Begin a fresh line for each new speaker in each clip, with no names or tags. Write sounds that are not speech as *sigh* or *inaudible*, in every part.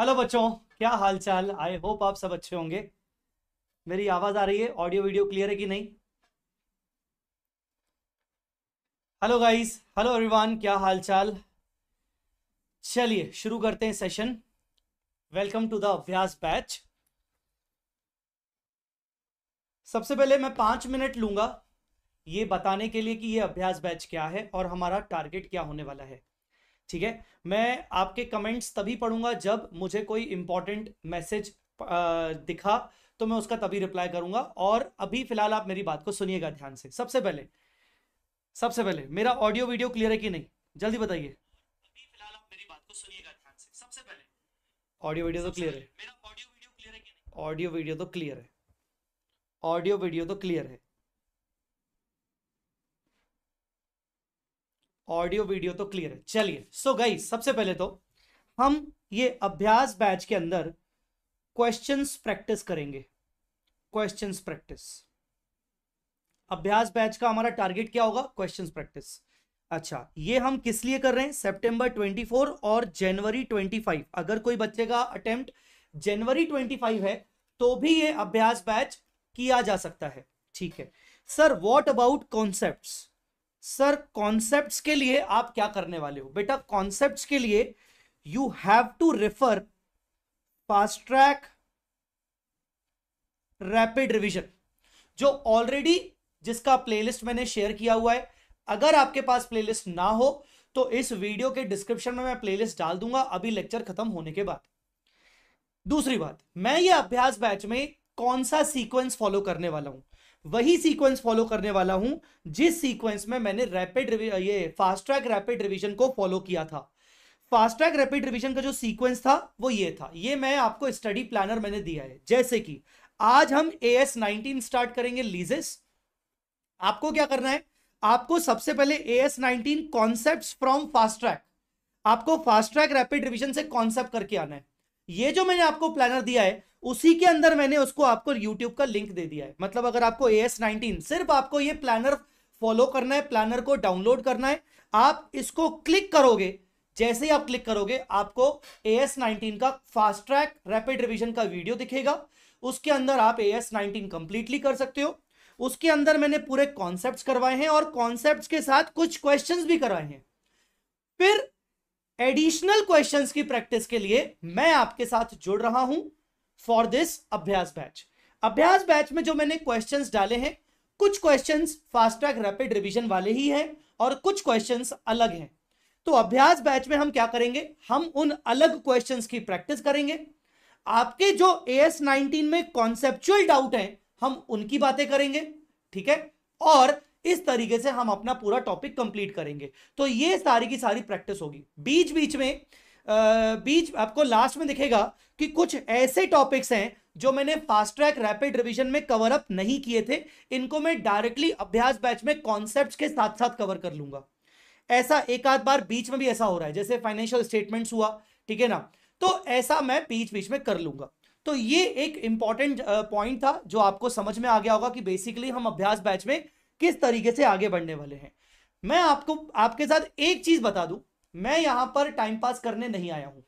hello बच्चों क्या हाल चाल आई होप आप सब अच्छे होंगे मेरी आवाज आ रही है ऑडियो वीडियो क्लियर है कि नहीं हेलो गाइस हेलो एवरीवन क्या हाल चाल चलिए शुरू करते हैं session welcome to the Abhyas batch सबसे पहले मैं पांच मिनट लूंगा ये बताने के लिए कि ये अभ्यास बैच क्या है और हमारा टारगेट क्या होने वाला है ठीक है मैं आपके कमेंट्स तभी पढ़ूंगा जब मुझे कोई इंपॉर्टेंट मैसेज दिखा तो मैं उसका तभी रिप्लाई करूंगा और अभी फिलहाल आप मेरी बात को सुनिएगा ध्यान से सबसे पहले सबसे पहले मेरा ऑडियो वीडियो क्लियर है कि नहीं जल्दी बताइए ऑडियो वीडियो तो क्लियर है ऑडियो वीडियो तो क्लियर है ऑडियो वीडियो तो क्लियर है ऑडियो वीडियो तो क्लियर है चलिए सो गई सबसे पहले तो हम ये अभ्यास बैच के अंदर क्वेश्चंस प्रैक्टिस करेंगे क्वेश्चंस प्रैक्टिस अभ्यास बैच का हमारा टारगेट क्या होगा क्वेश्चंस प्रैक्टिस अच्छा ये हम किस लिए कर रहे हैं सितंबर 24 और जनवरी 25 अगर कोई बच्चे का अटेम्प्ट जनवरी 25 है तो भी ये अभ्यास बैच किया जा सकता है ठीक है sir what about concepts sir concepts के लिए आप क्या करने वाले हो बेटा कॉन्सेप्ट्स के लिए you have to refer fast track rapid revision जो ऑलरेडी जिसका प्लेलिस्ट मैंने शेयर किया हुआ है अगर आपके पास प्लेलिस्ट ना हो तो इस वीडियो के डिस्क्रिप्शन में मैं प्लेलिस्ट डाल दूंगा अभी लेक्चर खत्म होने के बाद दूसरी बात मैं ये अभ्यास बैच में कौन सा सीक्वेंस फॉलो करने वाला हूं वही सीक्वेंस फॉलो करने वाला हूं जिस सीक्वेंस में मैंने रैपिड ये फास्ट ट्रैक रैपिड रिविजन को फॉलो किया था फास्ट ट्रैक रैपिड रिविजन का जो सीक्वेंस था वो ये था ये मैं आपको स्टडी प्लानर मैंने दिया है जैसे कि आज हम ए एस नाइनटीन स्टार्ट करेंगे लीजेस आपको क्या करना है आपको सबसे पहले A S nineteen concept from fast track आपको फास्ट ट्रैक रैपिड रिविजन से कॉन्सेप्ट करके आना है ये जो मैंने आपको प्लानर दिया है उसी के अंदर मैंने उसको आपको यूट्यूब का लिंक दे दिया है मतलब अगर आपको ए एस सिर्फ आपको ये प्लानर फॉलो करना है प्लानर को डाउनलोड करना है आप इसको क्लिक करोगे जैसे ही आप क्लिक करोगे आपको ए एस का फास्ट ट्रैक रैपिड रिविजन का वीडियो दिखेगा उसके अंदर आप ए एस नाइनटीन कंप्लीटली कर सकते हो उसके अंदर मैंने पूरे कॉन्सेप्ट्स करवाए हैं और कॉन्सेप्ट्स के साथ कुछ क्वेश्चंस भी करवाए हैं फिर एडिशनल क्वेश्चंस की प्रैक्टिस के लिए मैं आपके साथ जुड़ रहा हूं for this Abhyas batch Abhyas batch में जो मैंने क्वेश्चंस डाले हैं कुछ questions fast track rapid revision वाले ही हैं और कुछ क्वेश्चंस अलग हैं तो अभ्यास बैच में हम क्या करेंगे हम उन अलग क्वेश्चंस की प्रैक्टिस करेंगे आपके जो ए एस नाइनटीन में कॉन्सेप्चुअल डाउट है हम उनकी बातें करेंगे ठीक है और इस तरीके से हम अपना पूरा टॉपिक कंप्लीट करेंगे तो ये सारी की सारी प्रैक्टिस होगी बीच बीच में बीच आपको लास्ट में दिखेगा कि कुछ ऐसे टॉपिक्स हैं जो मैंने फास्ट ट्रैक रैपिड रिवीजन में कवर अप नहीं किए थे इनको मैं डायरेक्टली अभ्यास बैच में कॉन्सेप्ट के साथ साथ कवर कर लूंगा ऐसा एक आध बार बीच में भी ऐसा हो रहा है जैसे फाइनेंशियल स्टेटमेंट्स हुआ ठीक है ना तो ऐसा मैं बीच बीच में कर लूंगा तो ये एक इंपॉर्टेंट पॉइंट था जो आपको समझ में आ गया होगा कि बेसिकली हम अभ्यास बैच में किस तरीके से आगे बढ़ने वाले हैं मैं आपको आपके साथ एक चीज बता दूं मैं यहाँ पर टाइम पास करने नहीं आया हूं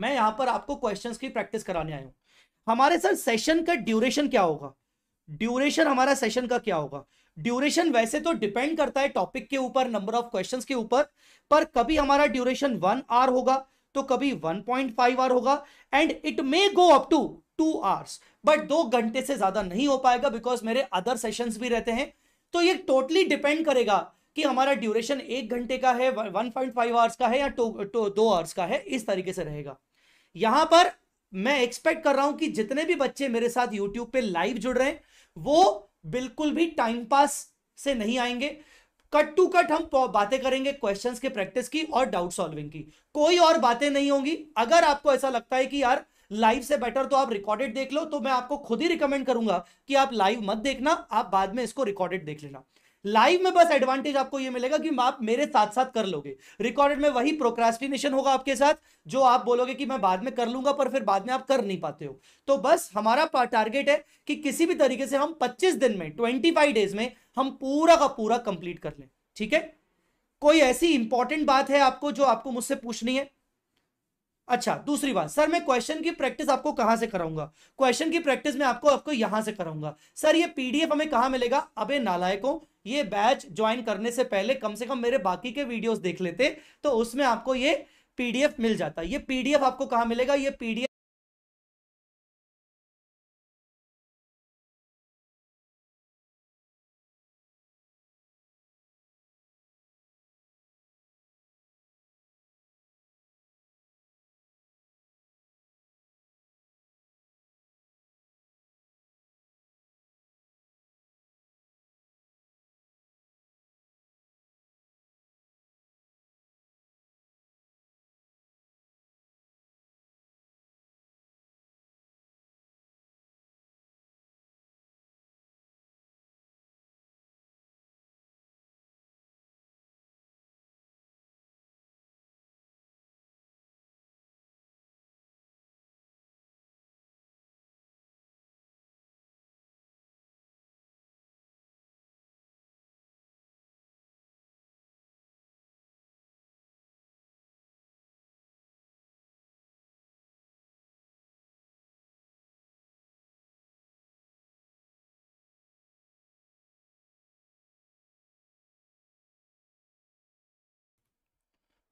मैं यहाँ पर आपको क्वेश्चन की प्रैक्टिस कराने आया हूं हमारे सर सेशन का ड्यूरेशन क्या होगा ड्यूरेशन हमारा सेशन का क्या होगा ड्यूरेशन वैसे तो डिपेंड करता है टॉपिक के ऊपर नंबर ऑफ क्वेश्चंस के ऊपर पर कभी हमारा ड्यूरेशन वन आवर होगा तो कभी वन पॉइंट फाइव आवर होगा and it may go up to two hours but दो घंटे से ज्यादा नहीं हो पाएगा बिकॉज मेरे अदर सेशंस भी रहते हैं तो ये टोटली totally डिपेंड करेगा कि हमारा ड्यूरेशन एक घंटे का है वन पॉइंट फाइव आवर्स का है या दो आवर्स का है इस तरीके से रहेगा यहां पर मैं एक्सपेक्ट कर रहा हूं कि जितने भी बच्चे मेरे साथ यूट्यूब पे लाइव जुड़ रहे हैं वो बिल्कुल भी टाइम पास से नहीं आएंगे कट टू कट हम बातें करेंगे क्वेश्चंस के प्रैक्टिस की और डाउट सॉल्विंग की कोई और बातें नहीं होंगी अगर आपको ऐसा लगता है कि यार लाइव से बेटर तो आप रिकॉर्डेड देख लो तो मैं आपको खुद ही रिकमेंड करूंगा कि आप लाइव मत देखना आप बाद में इसको रिकॉर्डेड देख लेना लाइव में बस एडवांटेज आपको ये मिलेगा कि आप मेरे साथ साथ कर लोगे रिकॉर्डेड में वही प्रोक्रेस्टिनेशन होगा आपके साथ जो आप बोलोगे कि मैं बाद में कर लूंगा पर फिर बाद में आप कर नहीं पाते हो तो बस हमारा टारगेट है कि किसी भी तरीके से हम 25 दिन में 25 डेज में हम पूरा का पूरा कंप्लीट कर लें ठीक है कोई ऐसी इंपॉर्टेंट बात है आपको जो आपको मुझसे पूछनी है अच्छा दूसरी बात सर मैं क्वेश्चन की प्रैक्टिस आपको कहां से कराऊंगा क्वेश्चन की प्रैक्टिस में आपको आपको यहां से कराऊंगा सर ये पीडीएफ हमें कहां मिलेगा अबे नालायकों ये बैच ज्वाइन करने से पहले कम से कम मेरे बाकी के वीडियोस देख लेते तो उसमें आपको ये पीडीएफ मिल जाता ये पीडीएफ आपको कहां मिलेगा ये PDF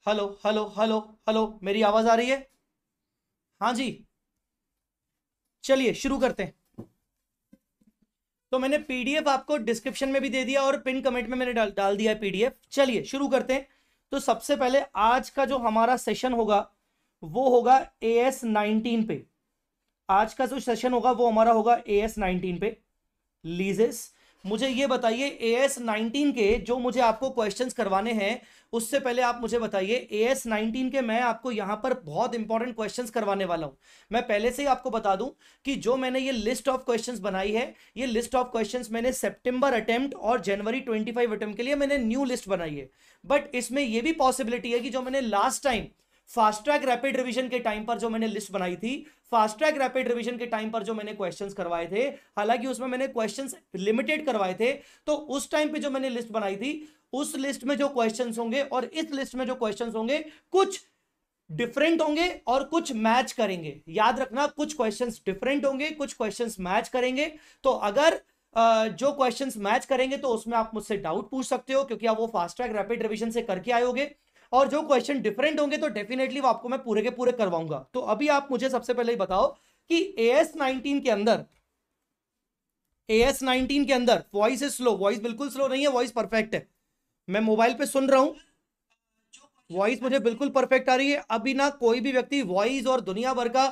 hello hello hello hello मेरी आवाज आ रही है हाँ जी चलिए शुरू करते हैं तो मैंने पीडीएफ आपको डिस्क्रिप्शन में भी दे दिया और पिन कमेंट में मैंने डाल डाल दिया है पीडीएफ चलिए शुरू करते हैं तो सबसे पहले आज का जो हमारा सेशन होगा वो होगा ए एस नाइनटीन पे आज का जो सेशन होगा वो हमारा होगा ए एस नाइनटीन पे लीजेस मुझे ये बताइए ए एस नाइनटीन के जो मुझे आपको क्वेश्चंस करवाने हैं उससे पहले आप मुझे बताइए ए एस नाइनटीन के मैं आपको यहाँ पर बहुत इंपॉर्टेंट क्वेश्चंस करवाने वाला हूँ मैं पहले से ही आपको बता दूं कि जो मैंने ये लिस्ट ऑफ क्वेश्चंस बनाई है ये लिस्ट ऑफ क्वेश्चंस मैंने सेप्टेम्बर अटेम्प्ट और जनवरी ट्वेंटी फाइव अटेम्प्ट के लिए मैंने न्यू लिस्ट बनाई है बट इसमें यह भी पॉसिबिलिटी है कि जो मैंने last time fast track rapid revision के टाइम पर जो मैंने लिस्ट बनाई थी फास्ट ट्रैक रैपिड रिवीजन के टाइम पर जो मैंने क्वेश्चंस करवाए थे हालांकि उसमें मैंने क्वेश्चंस लिमिटेड करवाए थे तो उस टाइम पे जो मैंने लिस्ट बनाई थी उस लिस्ट में जो क्वेश्चन होंगे और इस लिस्ट में जो क्वेश्चन होंगे कुछ डिफरेंट होंगे और कुछ मैच करेंगे याद रखना कुछ क्वेश्चन डिफरेंट होंगे कुछ क्वेश्चन मैच करेंगे तो अगर जो क्वेश्चंस मैच करेंगे तो उसमें आप मुझसे डाउट पूछ सकते हो क्योंकि आप वो फास्ट ट्रैक रैपिड रिवीजन से करके आयोगे और जो क्वेश्चन डिफरेंट होंगे तो डेफिनेटली वो आपको मैं पूरे के पूरे करवाऊंगा तो अभी आप मुझे सबसे पहले ही बताओ कि ए एस नाइनटीन के अंदर ए एस नाइनटीन के अंदर वॉइस इज स्लो वॉइस बिल्कुल स्लो नहीं है वॉइस परफेक्ट है मैं मोबाइल पे सुन रहा हूं वॉइस मुझे बिल्कुल परफेक्ट आ रही है अभी ना कोई भी व्यक्ति वॉइस और दुनिया भर का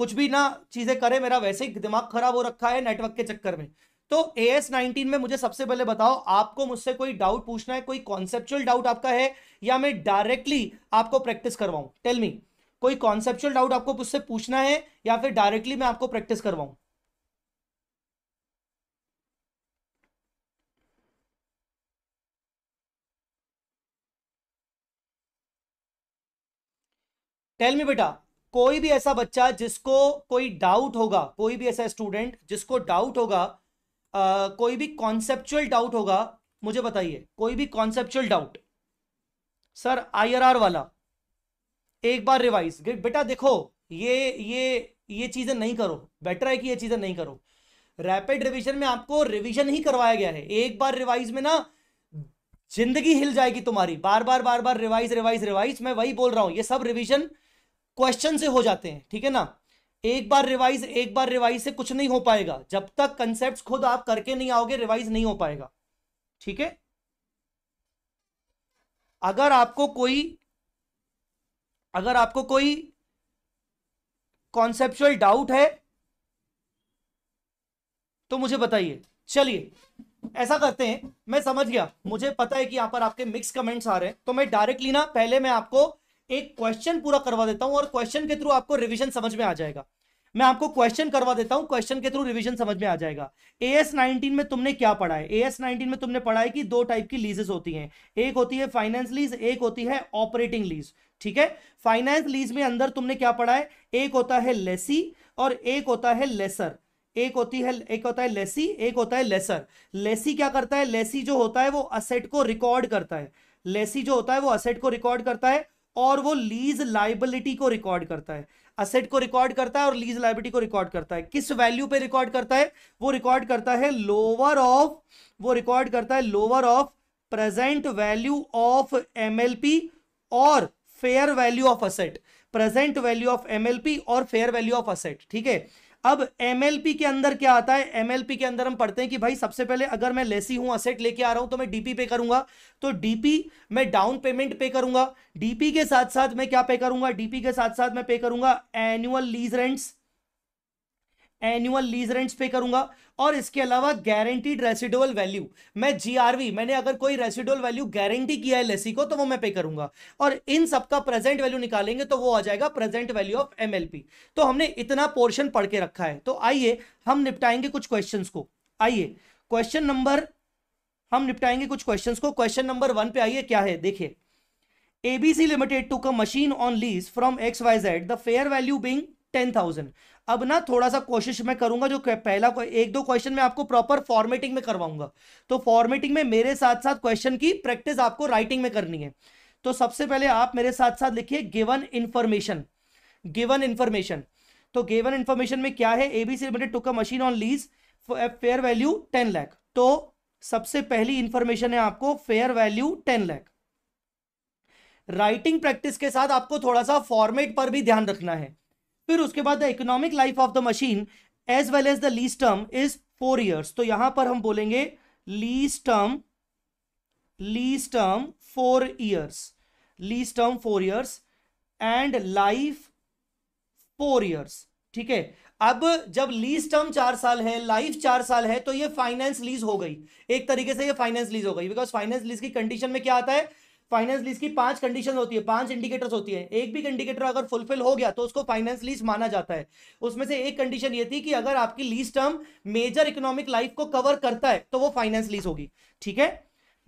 कुछ भी ना चीजें करे मेरा वैसे ही दिमाग खराब हो रखा है नेटवर्क के चक्कर में तो ए एस नाइनटीन में मुझे सबसे पहले बताओ आपको मुझसे कोई डाउट पूछना है कोई कॉन्सेप्चुअल डाउट आपका है या मैं डायरेक्टली आपको प्रैक्टिस करवाऊं टेल मी कोई कॉन्सेप्चुअल डाउट आपको मुझसे पूछना है या फिर डायरेक्टली मैं आपको प्रैक्टिस करवाऊं टेल मी बेटा कोई भी ऐसा बच्चा जिसको कोई डाउट होगा कोई भी ऐसा स्टूडेंट जिसको डाउट होगा कोई भी कॉन्सेप्चुअल डाउट होगा मुझे बताइए कोई भी कॉन्सेप्चुअल डाउट सर आईआरआर वाला एक बार रिवाइज बेटा देखो ये ये ये चीजें नहीं करो बेटर है कि ये चीजें नहीं करो रैपिड रिवीजन में आपको रिवीजन ही करवाया गया है एक बार रिवाइज में ना जिंदगी हिल जाएगी तुम्हारी बार बार बार बार रिवाइज रिवाइज रिवाइज मैं वही बोल रहा हूं ये सब रिविजन क्वेश्चन से हो जाते हैं ठीक है ना एक बार रिवाइज एक बार रिवाइज से कुछ नहीं हो पाएगा जब तक कंसेप्ट खुद आप करके नहीं आओगे रिवाइज नहीं हो पाएगा ठीक है अगर आपको कोई अगर आपको कोई कॉन्सेप्चुअल डाउट है तो मुझे बताइए चलिए ऐसा करते हैं मैं समझ गया मुझे पता है कि यहां पर आपके मिक्स कमेंट्स आ रहे हैं तो मैं डायरेक्टली ना पहले मैं आपको एक क्वेश्चन पूरा करवा देता हूं और क्वेश्चन के थ्रू आपको रिविजन समझ में आ जाएगा मैं आपको क्वेश्चन करवा देता हूं क्वेश्चन के थ्रू रिवीजन समझ में आ जाएगा ए एस नाइनटीन में तुमने क्या पढ़ा है ए एस में तुमने पढ़ा है कि दो टाइप की लीजेस होती हैं एक होती है फाइनेंस लीज एक होती है ऑपरेटिंग लीज ठीक है फाइनेंस लीज में अंदर तुमने क्या पढ़ा है एक होता है लेसी और एक होता है लेसर एक होती है एक होता है लेसी एक होता है लेसर लेसी क्या करता है लेसी जो होता है वो असेट को रिकॉर्ड करता है लेसी जो होता है वो असेट को रिकॉर्ड करता है और वो लीज लाइबिलिटी को रिकॉर्ड करता है असेट को रिकॉर्ड करता है और लीज लाइबिलिटी को रिकॉर्ड करता है किस वैल्यू पे रिकॉर्ड करता है वो रिकॉर्ड करता है लोअर ऑफ वो रिकॉर्ड करता है lower of present value of MLP और fair value of asset present value of MLP और फेयर वैल्यू ऑफ असेट ठीक है अब एमएलपी के अंदर क्या आता है एमएलपी के अंदर हम पढ़ते हैं कि भाई सबसे पहले अगर मैं लेसी हूं असेट लेके आ रहा हूं तो मैं डीपी पे करूंगा तो डीपी मैं डाउन पेमेंट पे करूंगा डीपी के साथ साथ मैं क्या पे करूंगा डीपी के साथ साथ मैं पे करूंगा annual lease rents annual lease rents pay करूंगा और इसके अलावा गारंटीड रेसिडुअल वैल्यू मैं जीआरवी मैंने अगर कोई रेसिडुअल वैल्यू गारंटी किया है लेसी को तो वो मैं पे करूंगा और इन सबका प्रेजेंट वैल्यू निकालेंगे तो वो आ जाएगा प्रेजेंट वैल्यू ऑफ एमएलपी तो हमने इतना पोर्शन पढ़ के रखा है तो आइए हम निपटाएंगे कुछ क्वेश्चन को आइए क्वेश्चन नंबर हम निपटाएंगे कुछ क्वेश्चन को क्वेश्चन नंबर वन पे आइए क्या है देखिए ABC limited to come machine on lease from X Y Z the fair value being ten thousand अब ना थोड़ा सा कोशिश मैं करूंगा जो पहला एक दो क्वेश्चन मैं आपको प्रॉपर फॉर्मेटिंग में करवाऊंगा तो फॉर्मेटिंग में मेरे साथ साथ क्वेश्चन की प्रैक्टिस आपको राइटिंग में करनी है तो सबसे पहले आप मेरे साथ साथ लिखिए गिवन इंफॉर्मेशन गिवन इंफॉर्मेशन तो गिवन इंफॉर्मेशन में क्या है ABC limited took machine on lease fair value ten lakh तो सबसे पहली इंफॉर्मेशन है आपको fair value ten lakh writing practice के साथ आपको थोड़ा सा फॉर्मेट पर भी ध्यान रखना है फिर उसके बाद the economic life of the machine as well as the lease term is four years तो यहां पर हम बोलेंगे lease term lease term four years lease term four years and life four years ठीक है अब जब लीज टर्म चार साल है लाइफ चार साल है तो ये फाइनेंस लीज हो गई एक तरीके से ये फाइनेंस लीज हो गई बिकॉज फाइनेंस लीज की कंडीशन में क्या आता है फाइनेंस लीज की पांच कंडीशन होती है पांच इंडिकेटर्स होती है एक भी इंडिकेटर अगर फुलफिल हो गया तो उसको फाइनेंस लीज माना जाता है उसमें से एक कंडीशन ये थी कि अगर आपकी lease term major economic life को कवर करता है तो वो फाइनेंस लीज होगी ठीक है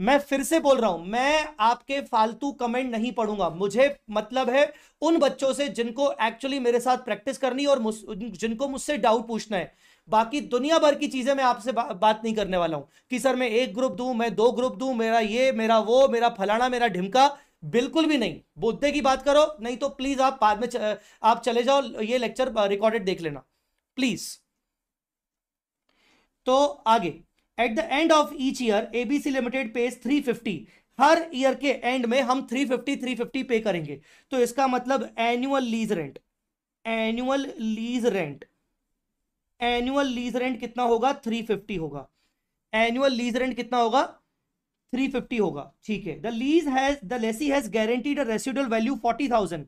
मैं फिर से बोल रहा हूं मैं आपके फालतू कमेंट नहीं पढ़ूंगा मुझे मतलब है उन बच्चों से जिनको एक्चुअली मेरे साथ प्रैक्टिस करनी और जिनको मुझसे डाउट पूछना है बाकी दुनिया भर की चीज़ें मैं आपसे बा, बात नहीं करने वाला हूं कि सर मैं एक ग्रुप दू मैं दो ग्रुप दू मेरा ये मेरा वो मेरा फलाना मेरा ढिमका बिल्कुल भी नहीं बुद्धे की बात करो नहीं तो प्लीज़ आप बाद में च, आप चले जाओ ये लेक्चर रिकॉर्डेड देख लेना प्लीज़ तो आगे at the end of each year ABC limited pays fifty हर ईयर के एंड में हम 350 350 पे करेंगे तो इसका मतलब annual lease rent annual lease rent annual lease rent कितना होगा थ्री फिफ्टी होगा एनुअल लीज रेंट कितना होगा थ्री फिफ्टी होगा ठीक है the lease has the lessee has guaranteed residual value forty thousand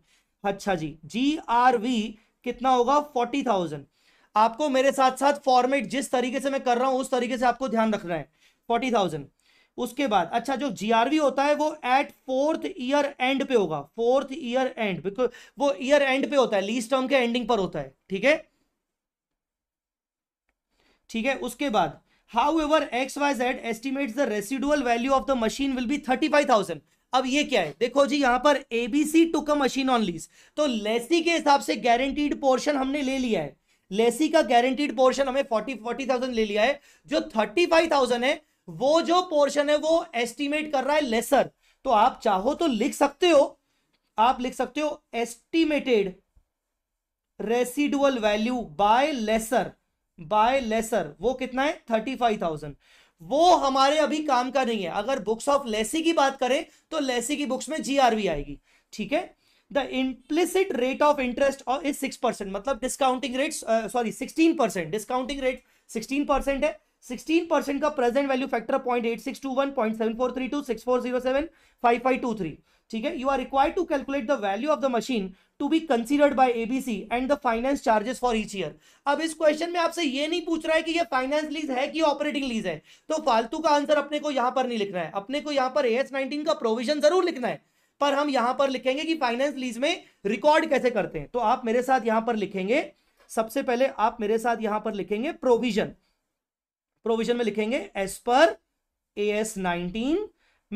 अच्छा जी जी आर वी कितना होगा फोर्टी थाउजेंड आपको मेरे साथ साथ फॉर्मेट जिस तरीके से मैं कर रहा हूं उस तरीके से आपको ध्यान रखना है फोर्टी थाउजेंड उसके बाद अच्छा जो वी होता है वो एट फोर्थ ईयर एंड पे होगा फोर्थ ईयर एंड बिकॉज वो ईयर एंड पे होता है लीज टर्म के एंडिंग पर होता है ठीक है ठीक है उसके बाद however X Y Z estimate the residual value of the machine will be thirty five thousand अब ये क्या है देखो जी यहां पर एबीसी टू का मशीन ऑन लीज तो लेसी के हिसाब से गारंटीड पोर्शन हमने ले लिया है लेसी का गारंटीड पोर्शन हमें फोर्टी फोर्टी थाउजेंड ले लिया है जो थर्टी फाइव थाउजेंड है वो जो पोर्शन है वो एस्टिमेट कर रहा है लेसर तो आप चाहो तो लिख सकते हो आप लिख सकते हो estimated residual value by lessor by lessor वो कितना है थर्टी फाइव थाउजेंड वो हमारे अभी काम का नहीं है अगर बुक्स ऑफ लेसी की बात करें तो लेसी की बुक्स में जीआरवी आएगी ठीक है the implicit rate of interest और इज सिक्स परसेंट मतलब discounting rate sorry sixteen percent discounting rate sixteen percent है सिक्सटीन परसेंट का present value factor point eight six two one point seven four three two six four zero seven five five two three ठीक है you are required to calculate the value of the machine to be considered by ABC and the finance charges for each year अब इस question में आपसे ये नहीं पूछ रहा है कि ये फाइनेंस लीज है कि ऑपरेटिंग लीज है तो फालतू का आंसर अपने को यहां पर नहीं लिखना है अपने को यहां पर एस नाइनटीन का प्रोविजन जरूर लिखना है पर हम यहां पर लिखेंगे कि फाइनेंस लीज में रिकॉर्ड कैसे करते हैं तो आप मेरे साथ यहां पर लिखेंगे सबसे पहले आप मेरे साथ यहां पर लिखेंगे प्रोविजन प्रोविजन में लिखेंगे S per A S nineteen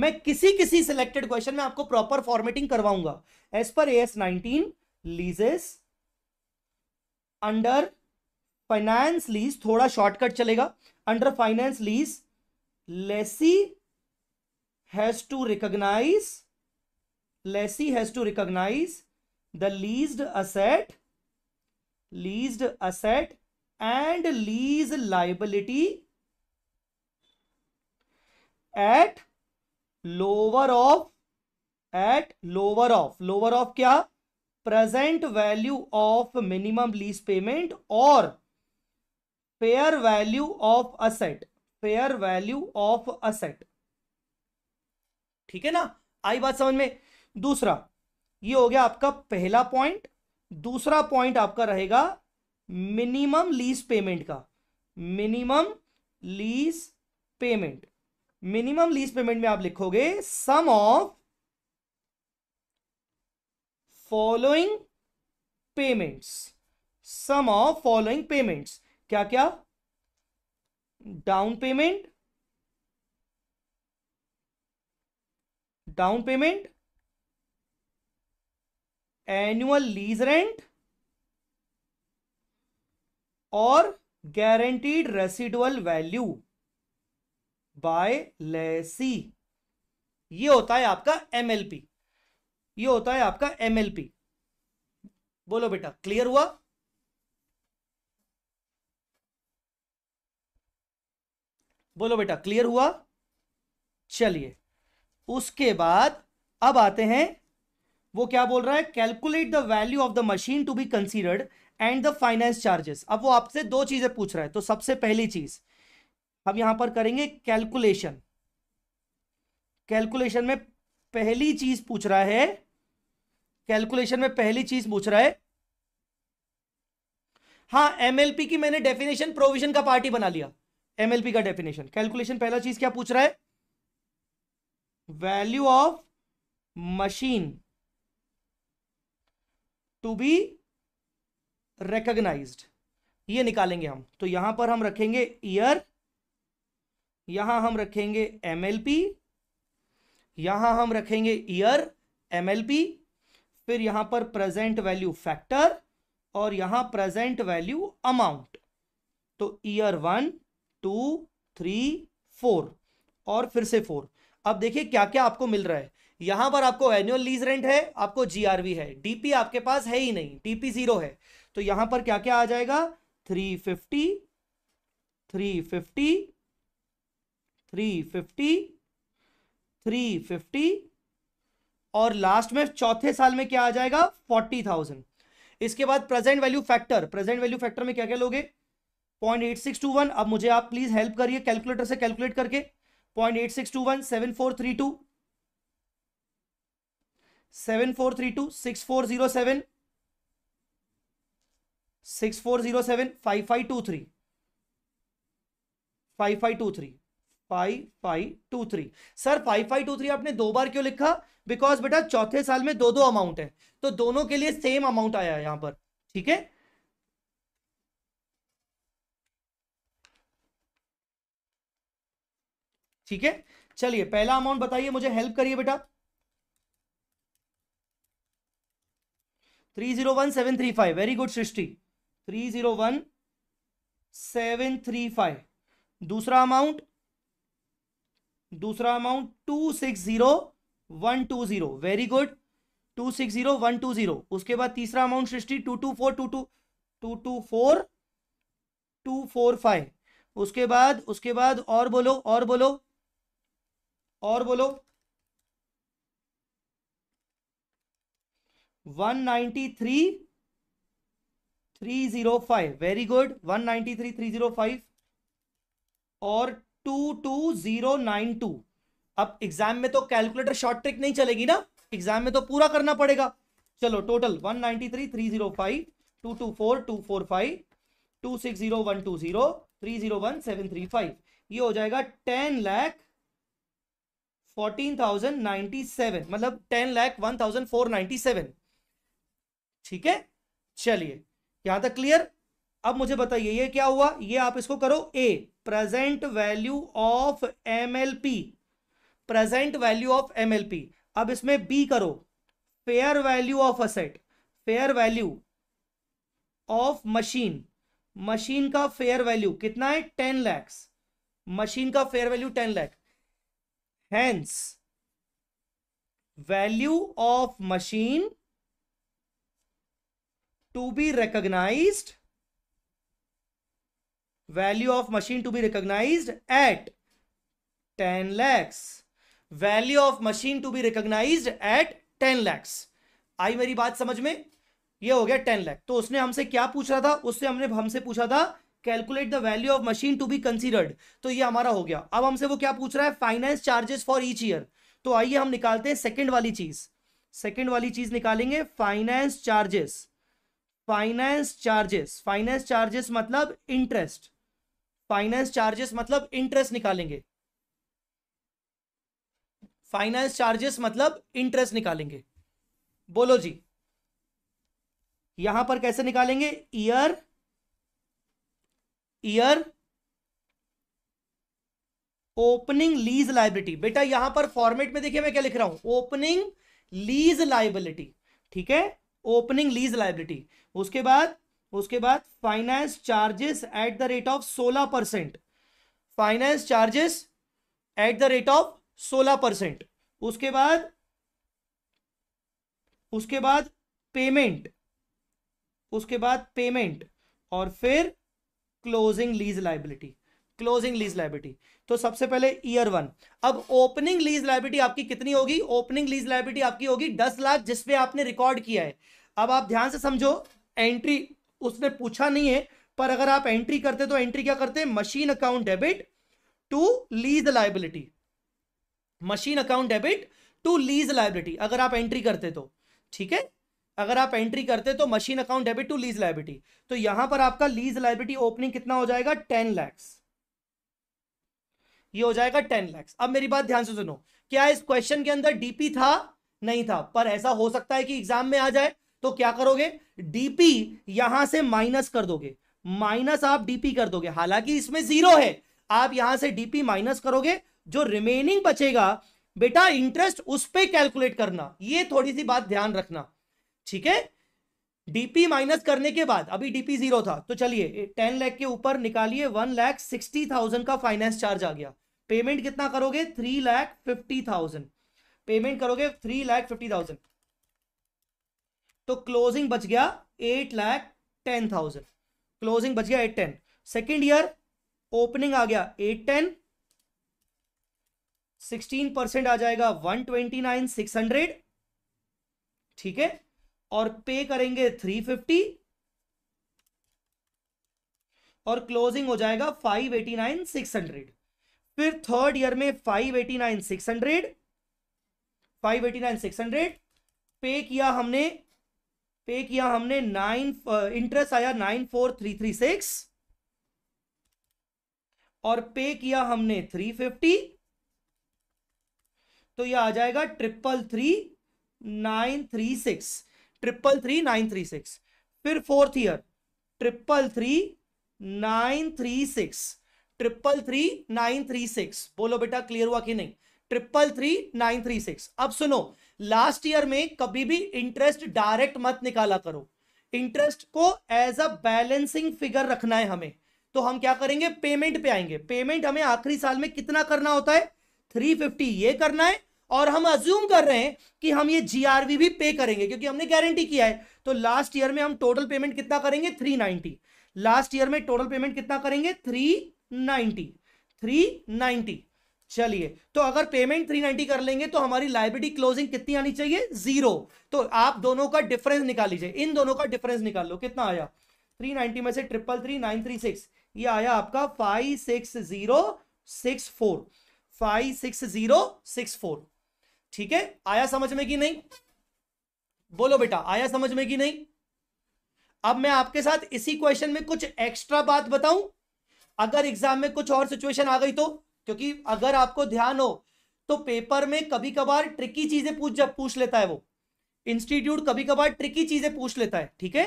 मैं किसी किसी सिलेक्टेड क्वेश्चन में आपको प्रॉपर फॉर्मेटिंग करवाऊंगा as पर S nineteen leases under finance lease थोड़ा शॉर्टकट चलेगा under finance lease lessee has to recognise lessee has to recognise the leased asset leased asset and lease liability at lower of at lower of lower of क्या present value of minimum lease payment और fair value of asset fair value of asset ठीक है ना आई बात समझ में दूसरा ये हो गया आपका पहला पॉइंट दूसरा पॉइंट आपका रहेगा मिनिमम लीज पेमेंट का minimum lease payment minimum lease payment में आप लिखोगे sum of following payments sum of following payments क्या क्या down payment down payment annual lease rent और guaranteed residual value by lessee ये होता है आपका एमएलपी ये होता है आपका एमएलपी बोलो बेटा क्लियर हुआ बोलो बेटा क्लियर हुआ चलिए उसके बाद अब आते हैं वो क्या बोल रहा है calculate the value of the machine to be considered and the finance charges अब वो आपसे दो चीजें पूछ रहा है तो सबसे पहली चीज हम यहां पर करेंगे कैलकुलेशन कैलकुलेशन में पहली चीज पूछ रहा है कैलकुलेशन में पहली चीज पूछ रहा है हाँ एमएलपी की मैंने डेफिनेशन प्रोविजन का पार्टी बना लिया एमएलपी का डेफिनेशन कैलकुलेशन पहला चीज क्या पूछ रहा है value of machine to be recognise ये निकालेंगे हम तो यहां पर हम रखेंगे ईयर यहां हम रखेंगे एमएलपी यहां हम रखेंगे ईयर एमएलपी फिर यहां पर प्रेजेंट वैल्यू फैक्टर और यहां प्रेजेंट वैल्यू अमाउंट तो year one two three four और फिर से फोर अब देखिए क्या क्या आपको मिल रहा है यहां पर आपको एनुअल लीज रेंट है आपको जीआरवी है डीपी आपके पास है ही नहीं डीपी जीरो है तो यहां पर क्या क्या आ जाएगा three fifty three fifty three fifty three fifty और लास्ट में चौथे साल में क्या आ जाएगा फोर्टी थाउजेंड इसके बाद present value factor present value factor में क्या क्या लोगे point eight six two one अब मुझे आप प्लीज हेल्प करिए कैलकुलेटर से कैलकुलेट करके point eight six two one seven four three two seven four three two six four zero seven six four zero seven five five two three five five two three five five two three sir five five two three आपने दो बार क्यों लिखा because बेटा चौथे साल में दो दो अमाउंट है तो दोनों के लिए सेम अमाउंट आया है यहां पर ठीक है ठीक है चलिए पहला अमाउंट बताइए मुझे हेल्प करिए बेटा three zero one seven three five very good Srishti three zero one seven three five दूसरा अमाउंट दूसरा amount two six zero one two zero very good two six zero one two zero उसके बाद तीसरा amount Srishti two two four two two two two four two four five उसके बाद उसके बाद और बोलो और बोलो और बोलो one ninety three three zero five very good one ninety three three zero five और two two zero nine two अब एग्जाम में तो कैलकुलेटर शॉर्ट ट्रिक नहीं चलेगी ना एग्जाम में तो पूरा करना पड़ेगा चलो total one ninety three three zero five two two four two four five two six zero one two zero three zero one seven three five ये हो जाएगा ten lakh fourteen thousand ninety seven मतलब ten lakh one thousand four ninety seven ठीक है चलिए यहां तक clear अब मुझे बताइए ये क्या हुआ ये आप इसको करो a present value of MLP present value of MLP अब इसमें बी करो fair value of asset fair value of machine machine का फेयर वैल्यू कितना है टेन लैक्स मशीन का fair value ten lakh hence value of machine to be recognised value of machine to be recognise at ten lakhs value of machine to be recognise at ten lakhs आई मेरी बात समझ में ये हो गया टेन लैख तो उसने हमसे क्या पूछ रहा था उससे हमने हमसे पूछा था calculate the value of machine to be considered तो ये हमारा हो गया अब हमसे वो क्या पूछ रहा है finance charges for each year तो आइए हम निकालते हैं सेकेंड वाली चीज सेकेंड वाली चीज निकालेंगे finance charges finance charges finance charges मतलब इंटरेस्ट फाइनेंस चार्जेस मतलब इंटरेस्ट निकालेंगे फाइनेंस चार्जेस मतलब इंटरेस्ट निकालेंगे बोलो जी यहां पर कैसे निकालेंगे year year opening lease liability बेटा यहां पर फॉर्मेट में देखिए मैं क्या लिख रहा हूं ओपनिंग लीज लाइबिलिटी ठीक है ओपनिंग लीज लाइबिलिटी उसके बाद उसके बाद finance charges at the rate of सोलह percent finance charges at the rate of सोलह परसेंट उसके बाद उसके बाद पेमेंट उसके बाद पेमेंट और फिर closing lease liability closing lease liability तो सबसे पहले ईयर वन अब ओपनिंग लीज लाइबिलिटी आपकी कितनी होगी ओपनिंग लीज लाइबिलिटी आपकी होगी दस लाख जिसपे आपने रिकॉर्ड किया है अब आप ध्यान से समझो एंट्री उसने पूछा नहीं है पर अगर आप एंट्री करते तो एंट्री क्या करते machine account debit to lease liability machine account debit to lease liability अगर आप एंट्री करते तो ठीक है अगर आप एंट्री करते तो machine account debit to lease liability तो यहां पर आपका लीज लाइबिलिटी ओपनिंग कितना हो जाएगा टेन लैक्स ये हो जाएगा टेन लैक्स अब मेरी बात ध्यान से सुनो क्या इस क्वेश्चन के अंदर डीपी था नहीं था पर ऐसा हो सकता है कि एग्जाम में आ जाए तो क्या करोगे डीपी यहां से माइनस कर दोगे माइनस आप डीपी कर दोगे हालांकि इसमें जीरो है आप यहां से डीपी माइनस करोगे जो रिमेनिंग बचेगा बेटा इंटरेस्ट उस पर कैलकुलेट करना ये थोड़ी सी बात ध्यान रखना ठीक है डीपी माइनस करने के बाद अभी डीपी जीरो था तो चलिए टेन लैख के ऊपर निकालिए वन लैख सिक्सटी थाउजेंड का फाइनेंस चार्ज आ गया पेमेंट कितना करोगे three lakh fifty thousand payment करोगे थ्री लैख फिफ्टी थाउजेंड तो क्लोजिंग बच गया eight lakh ten thousand closing बच गया eight ten second year opening आ गया एट टेन सिक्सटीन परसेंट आ जाएगा one twenty nine six hundred ठीक है और पे करेंगे थ्री फिफ्टी और क्लोजिंग हो जाएगा five eighty nine six hundred फिर थर्ड ईयर में five eighty nine six hundred five eighty nine six hundred pay किया हमने पे किया हमने नाइन इंटरेस्ट आया nine four three three six और पे किया हमने थ्री फिफ्टी तो ये आ जाएगा triple three nine three six triple three nine three six फिर fourth year triple three nine three six triple three nine three six बोलो बेटा क्लियर हुआ कि नहीं triple three nine three six अब सुनो लास्ट ईयर में कभी भी इंटरेस्ट डायरेक्ट मत निकाला करो इंटरेस्ट को एज अ बैलेंसिंग फिगर रखना है हमें तो हम क्या करेंगे पेमेंट पे आएंगे पेमेंट हमें आखिरी साल में कितना करना होता है 350 ये करना है और हम अज्यूम कर रहे हैं कि हम ये जीआरवी भी पे करेंगे क्योंकि हमने गारंटी किया है तो लास्ट ईयर में हम टोटल पेमेंट कितना करेंगे 390 लास्ट ईयर में टोटल पेमेंट कितना करेंगे 390 390 चलिए तो अगर पेमेंट 390 कर लेंगे तो हमारी लाइब्रेटी क्लोजिंग कितनी आनी चाहिए जीरो तो आप दोनों का डिफरेंस निकाल लीजिए इन दोनों का डिफरेंस निकाल लो कितना आया 390 में से triple three nine three six ये आया आपका five six zero six four five six zero six four ठीक है आया समझ में कि नहीं बोलो बेटा आया समझ में कि नहीं अब मैं आपके साथ इसी क्वेश्चन में कुछ एक्स्ट्रा बात बताऊं अगर एग्जाम में कुछ और सिचुएशन आ गई तो क्योंकि अगर आपको ध्यान हो तो पेपर में कभी कभार ट्रिकी चीजें पूछ जब पूछ लेता है वो इंस्टीट्यूट कभी कभार ट्रिकी चीजें पूछ लेता है ठीक है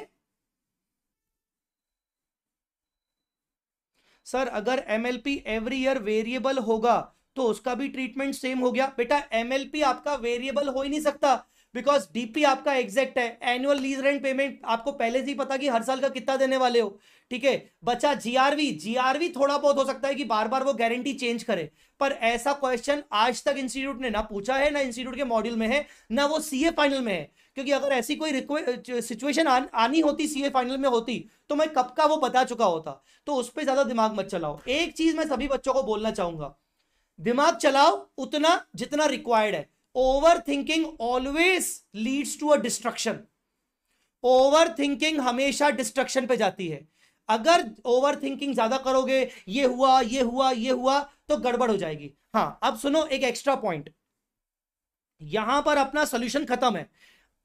सर अगर एमएलपी एवरी ईयर वेरिएबल होगा तो उसका भी ट्रीटमेंट सेम हो गया बेटा एमएलपी आपका वेरिएबल हो ही नहीं सकता बिकॉज डीपी आपका एग्जैक्ट है एनुअल लीज रेंट पेमेंट आपको पहले से ही पता कि हर साल का कितना देने वाले हो ठीक है बचा जीआरवी जीआरवी थोड़ा बहुत हो सकता है कि बार बार वो गारंटी चेंज करे पर ऐसा क्वेश्चन आज तक इंस्टीट्यूट ने ना पूछा है ना इंस्टीट्यूट के मॉड्यूल में है ना वो सीए फाइनल में है क्योंकि अगर ऐसी कोई सिचुएशन आ, आनी होती सीए फाइनल में होती तो मैं कब का वो बता चुका होता तो उस पर ज्यादा दिमाग मत चलाओ एक चीज मैं सभी बच्चों को बोलना चाहूंगा दिमाग चलाओ उतना जितना रिक्वायर्ड है over thinking always leads to a destruction over thinking हमेशा डिस्ट्रक्शन पे जाती है अगर ओवर थिंकिंग ज्यादा करोगे ये हुआ ये हुआ ये हुआ तो गड़बड़ हो जाएगी हाँ अब सुनो एक एक्स्ट्रा पॉइंट यहां पर अपना सोल्यूशन खत्म है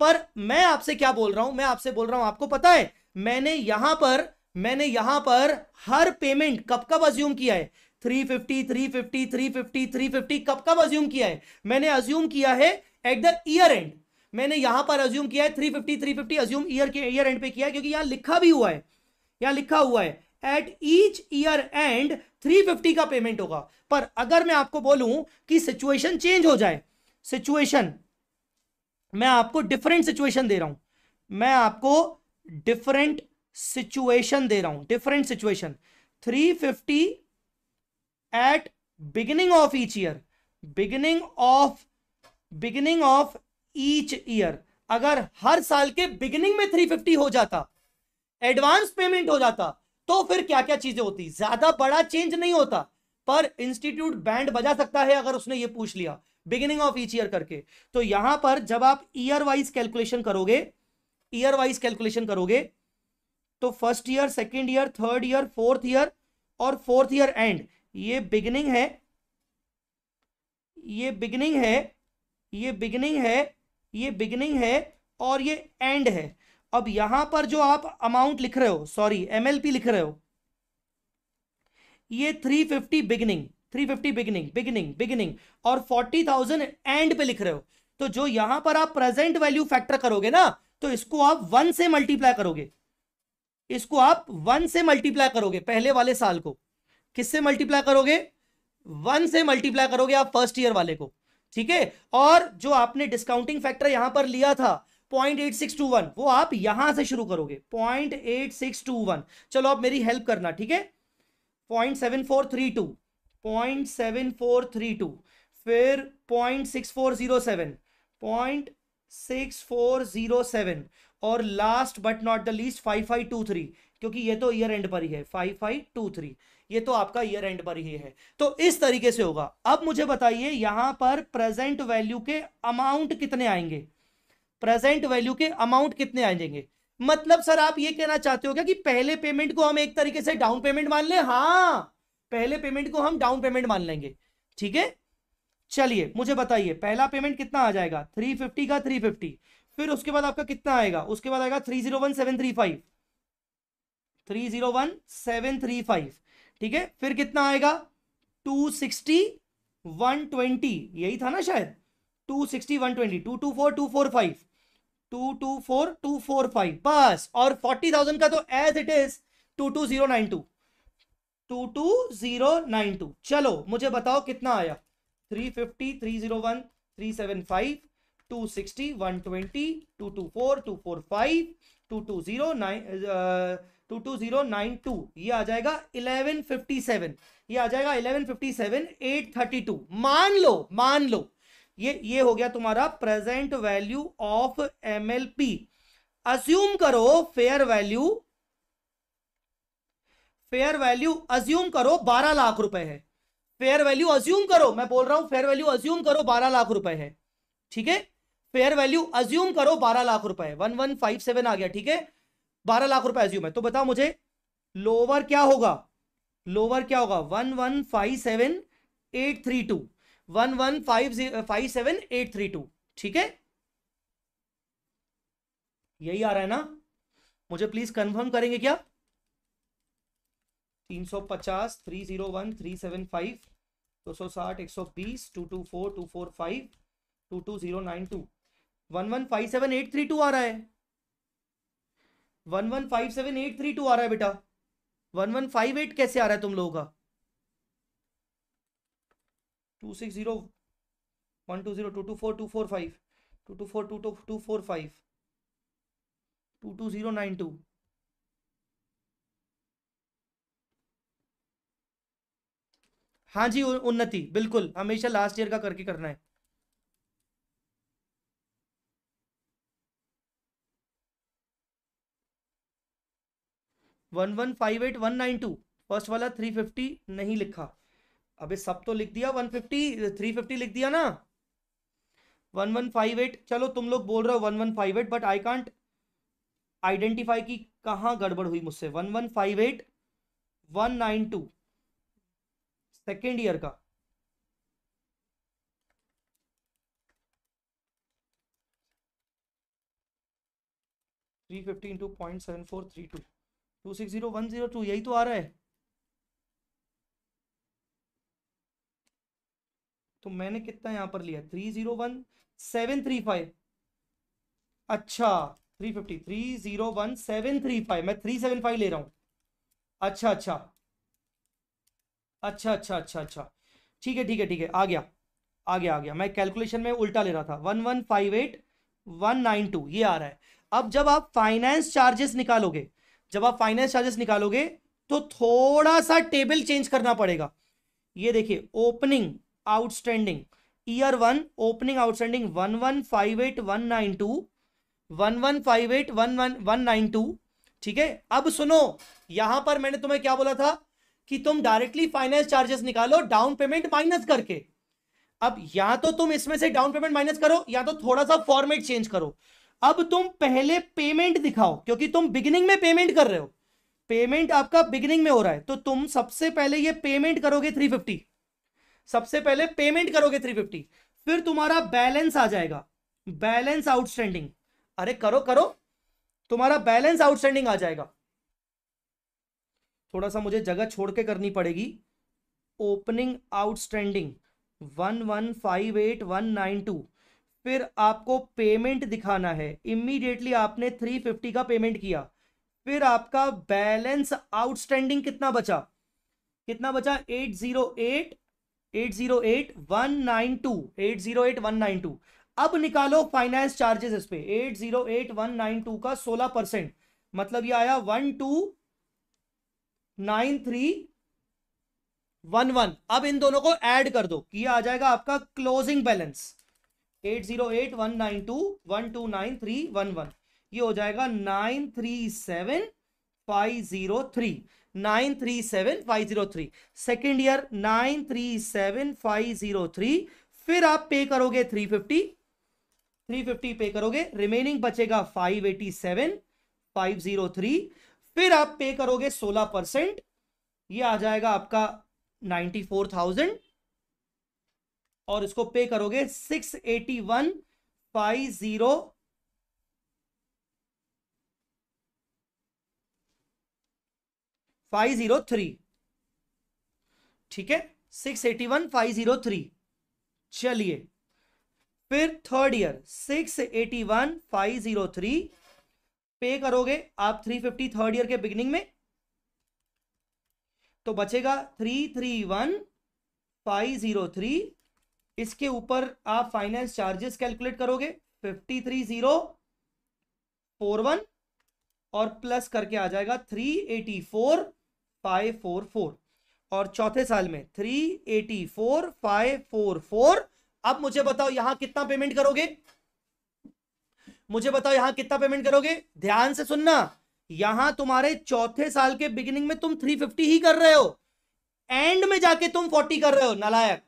पर मैं आपसे क्या बोल रहा हूं मैं आपसे बोल रहा हूं आपको पता है मैंने यहां पर मैंने यहां पर हर पेमेंट कब कब अज्यूम किया है 350 350 350 350 कब कब अज्यूम किया है मैंने अज्यूम किया है एट द ईयर एंड मैंने यहां पर अज्यूम किया है 350 350 अज्यूम ईयर के ईयर एंड पे किया है क्योंकि यहां लिखा भी हुआ है यहां लिखा हुआ है एट ईच ईयर एंड 350 का पेमेंट होगा पर अगर मैं आपको बोलूं कि सिचुएशन चेंज हो जाए सिचुएशन मैं आपको डिफरेंट सिचुएशन दे रहा हूं मैं आपको डिफरेंट सिचुएशन दे रहा हूं different situation 350 at beginning of each year beginning of beginning of each year अगर हर साल के बिगिनिंग में 350 हो जाता एडवांस पेमेंट हो जाता तो फिर क्या क्या चीजें होती ज्यादा बड़ा चेंज नहीं होता पर इंस्टीट्यूट बैंड बजा सकता है अगर उसने ये पूछ लिया बिगिनिंग ऑफ ईच ईयर करके तो यहां पर जब आप ईयर वाइज कैलकुलेशन करोगे ईयर वाइज कैलकुलेशन करोगे तो first year second year third year fourth year और फोर्थ ईयर एंड ये बिगिनिंग है ये बिगिनिंग है ये बिगिनिंग है ये बिगिनिंग है और ये एंड है अब यहां पर जो आप अमाउंट लिख रहे हो सॉरी एमएलपी लिख रहे हो ये 350 बिगनिंग 350 बिगनिंग बिगनिंग बिगनिंग और 40,000 एंड पे लिख रहे हो तो जो यहां पर आप प्रेजेंट वैल्यू फैक्टर करोगे ना तो इसको आप वन से मल्टीप्लाई करोगे इसको आप वन से मल्टीप्लाई करोगे पहले वाले साल को किससे मल्टीप्लाई करोगे वन से मल्टीप्लाई करोगे आप फर्स्ट ईयर वाले को ठीक है और जो आपने डिस्काउंटिंग फैक्टर यहां पर लिया था 0.8621 वो आप यहां से शुरू करोगे 0.8621 चलो आप मेरी हेल्प करना ठीक है 0.7432 0.7432 फिर 0.6407 0.6407 और last but not the least 5523 क्योंकि ये तो ईयर एंड पर ही है 5523 ये तो आपका ईयर एंड पर ही है तो इस तरीके से होगा अब मुझे बताइए यहां पर प्रेजेंट वैल्यू के अमाउंट कितने आएंगे प्रेजेंट वैल्यू के अमाउंट कितने आ जाएंगे मतलब सर आप ये कहना चाहते हो क्या कि पहले पेमेंट को हम एक तरीके से डाउन पेमेंट मान लें हाँ पहले पेमेंट को हम डाउन पेमेंट मान लेंगे ठीक है चलिए मुझे बताइए पहला पेमेंट कितना आ जाएगा थ्री फिफ्टी का थ्री फिफ्टी फिर उसके बाद आपका कितना आएगा उसके बाद आएगा three zero one seven three five three zero one seven three five ठीक है फिर कितना आएगा टू सिक्सटी वन ट्वेंटी यही था ना शायद two sixty one twenty two two four two four five two two four two four five बस और फोर्टी थाउजेंड का तो as it is two two zero nine two two two zero nine two चलो मुझे बताओ कितना आया three fifty three zero one three seven five two sixty one twenty two two four two four five two two zero nine two two zero nine two ये आ जाएगा eleven fifty seven ये आ जाएगा eleven fifty seven eight thirty two मान लो मान लो ये ये हो गया तुम्हारा present value of MLP assume करो fair value fair value assume करो बारह लाख रुपए है फेयर वैल्यू अज्यूम करो मैं बोल रहा हूं फेयर वैल्यू अज्यूम करो बारह लाख रुपए है ठीक है फेयर वैल्यू अज्यूम करो बारह लाख रुपए वन वन फाइव सेवन आ गया ठीक है बारह लाख रुपए अज्यूम है तो बताओ मुझे लोअर क्या होगा लोअर क्या होगा one one five seven eight three two one one five five seven eight three two ठीक है यही आ रहा है ना मुझे प्लीज कंफर्म करेंगे क्या तीन सौ पचास three zero one three seven five दो सौ साठ एक सौ बीस two two four two four five two two zero nine two one one five seven eight three two आ रहा है one one five seven eight three two आ रहा है बेटा वन वन फाइव एट कैसे आ रहा है तुम लोगों का two six zero one two zero two two four two four five two two four two two two four five two two zero nine two हाँ जी उन्नति बिल्कुल हमेशा लास्ट ईयर का करके करना है one one five eight one nine two first वाला थ्री फिफ्टी नहीं लिखा अबे सब तो लिख दिया 150 350 लिख दिया ना वन वन फाइव एट चलो तुम लोग बोल रहे हो one one five eight but I can't identify की कहा गड़बड़ हुई मुझसे one one five eight one nine two second year का three fifty into point seven four three two two six zero one zero two यही तो आ रहा है तो मैंने कितना यहां पर लिया three zero one seven three five अच्छा three fifty three zero one seven three five मैं थ्री सेवन फाइव ले रहा हूं अच्छा अच्छा अच्छा अच्छा अच्छा अच्छा ठीक है ठीक है ठीक है आ गया आ गया आ गया मैं कैलकुलेशन में उल्टा ले रहा था one one five eight one nine two ये आ रहा है अब जब आप फाइनेंस चार्जेस निकालोगे जब आप फाइनेंस चार्जेस निकालोगे तो थोड़ा सा टेबल चेंज करना पड़ेगा ये देखिए opening outstanding year one opening outstanding one one five eight one nine two one one five eight one one one nine two ठीक है अब सुनो यहां पर मैंने तुम्हें क्या बोला था कि तुम डायरेक्टली फाइनेंस चार्जेस निकालो डाउन पेमेंट माइनस करके अब या तो तुम इसमें से डाउन पेमेंट माइनस करो या तो थोड़ा सा फॉर्मेट चेंज करो अब तुम पहले पेमेंट दिखाओ क्योंकि तुम बिगिनिंग में पेमेंट कर रहे हो पेमेंट आपका बिगिनिंग में हो रहा है तो तुम सबसे पहले ये पेमेंट करोगे थ्री फिफ्टी सबसे पहले पेमेंट करोगे थ्री फिफ्टी फिर तुम्हारा बैलेंस आ जाएगा बैलेंस आउटस्टैंडिंग अरे करो करो तुम्हारा बैलेंस आउटस्टैंडिंग आ जाएगा थोड़ा सा मुझे जगह छोड़ के करनी पड़ेगी opening outstanding one one five eight one nine two फिर आपको पेमेंट दिखाना है इमीडिएटली आपने थ्री फिफ्टी का पेमेंट किया फिर आपका बैलेंस आउटस्टैंडिंग कितना बचा कितना बचा eight zero eight eight zero अब निकालो फाइनेंस चार्जेस इस पे eight zero eight one nine two का सोलह परसेंट मतलब ये आया one two nine three one one अब इन दोनों को ऐड कर दो ये आ जाएगा आपका closing balance eight zero eight one nine two one two nine three one one ये हो जाएगा nine three seven five zero three nine three seven five zero three second year nine three seven five zero three फिर आप पे करोगे three fifty three fifty पे करोगे remaining बचेगा five eighty seven five zero three फिर आप पे करोगे सोलह परसेंट ये आ जाएगा आपका नाइन्टी फोर थाउजेंड और इसको पे करोगे six eighty one five zero five zero three ठीक है six eighty one five zero three चलिए फिर third year six eighty one five zero three pay करोगे आप थ्री फिफ्टी थर्ड ईयर के बिगिनिंग में तो बचेगा three three one five zero three इसके ऊपर आप फाइनेंस चार्जेस कैलकुलेट करोगे fifty three zero four one और प्लस करके आ जाएगा three eighty four five four four और चौथे साल में three eighty four five four four अब मुझे बताओ यहां कितना पेमेंट करोगे मुझे बताओ यहां कितना पेमेंट करोगे ध्यान से सुनना यहां तुम्हारे चौथे साल के बिगिनिंग में तुम 350 ही कर रहे हो एंड में जाके तुम 40 कर रहे हो नालायक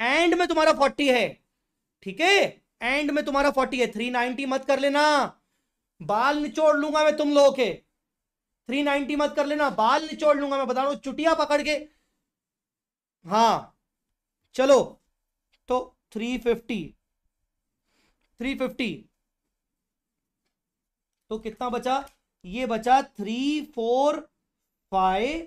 एंड में तुम्हारा 40 है ठीक है एंड में तुम्हारा 40 है 390 मत कर लेना बाल निचोड़ लूंगा मैं तुम लोगों के थ्री नाइनटी मत कर लेना बाल निचोड़ लूंगा मैं बता रहा हूं चुटिया पकड़ के हाँ चलो तो थ्री फिफ्टी थ्री फिफ्टी तो कितना बचा ये बचा three four five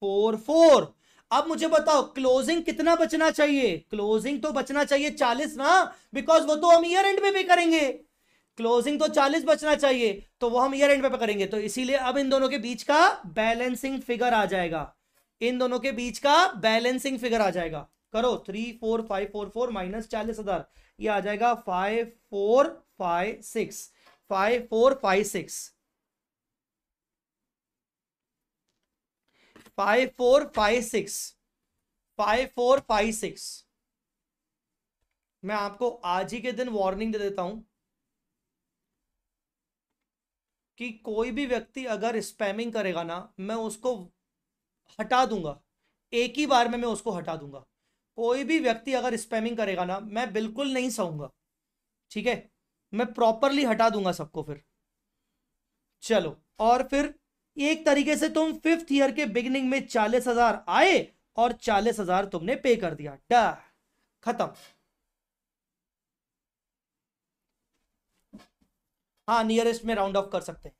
four four अब मुझे बताओ क्लोजिंग कितना बचना चाहिए क्लोजिंग तो बचना चाहिए चालीस ना बिकॉज वो तो हम ईयर एंड में भी करेंगे क्लोजिंग तो 40 बचना चाहिए तो वो हम ईयर एंड पे करेंगे तो इसीलिए अब इन दोनों के बीच का बैलेंसिंग फिगर आ जाएगा इन दोनों के बीच का बैलेंसिंग फिगर आ जाएगा करो three four five four four minus चालीस हजार ये आ जाएगा five four five six five four five six five four five six five four five six मैं आपको आज ही के दिन वार्निंग दे देता हूं कि कोई भी व्यक्ति अगर स्पैमिंग करेगा ना मैं उसको हटा दूंगा एक ही बार में मैं उसको हटा दूंगा कोई भी व्यक्ति अगर स्पैमिंग करेगा ना मैं बिल्कुल नहीं सहूंगा ठीक है मैं प्रॉपरली हटा दूंगा सबको फिर चलो और फिर एक तरीके से तुम फिफ्थ ईयर के बिगनिंग में चालीस हजार आए और चालीस हजार तुमने पे कर दिया डा खत्म हाँ नियरेस्ट में राउंड ऑफ कर सकते हैं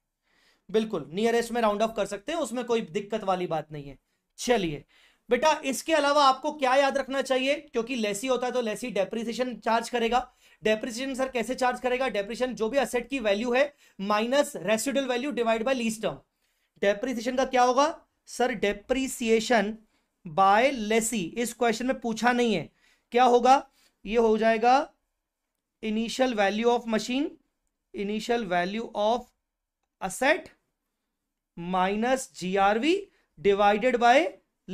बिल्कुल नियरेस्ट में राउंड ऑफ कर सकते हैं उसमें कोई दिक्कत वाली बात नहीं है चलिए बेटा इसके अलावा आपको क्या याद रखना चाहिए क्योंकि लेसी होता है तो लेसी डेप्रिसिएशन चार्ज करेगा डेप्रिसिएशन सर कैसे चार्ज करेगा डेप्रिसिएशन जो भी असेट की वैल्यू है minus residual value divide by lease term depreciation का क्या होगा सर डेप्रिसिएशन बाय लेसी इस क्वेश्चन में पूछा नहीं है क्या होगा ये हो जाएगा initial value of machine initial value of asset minus GRV divided by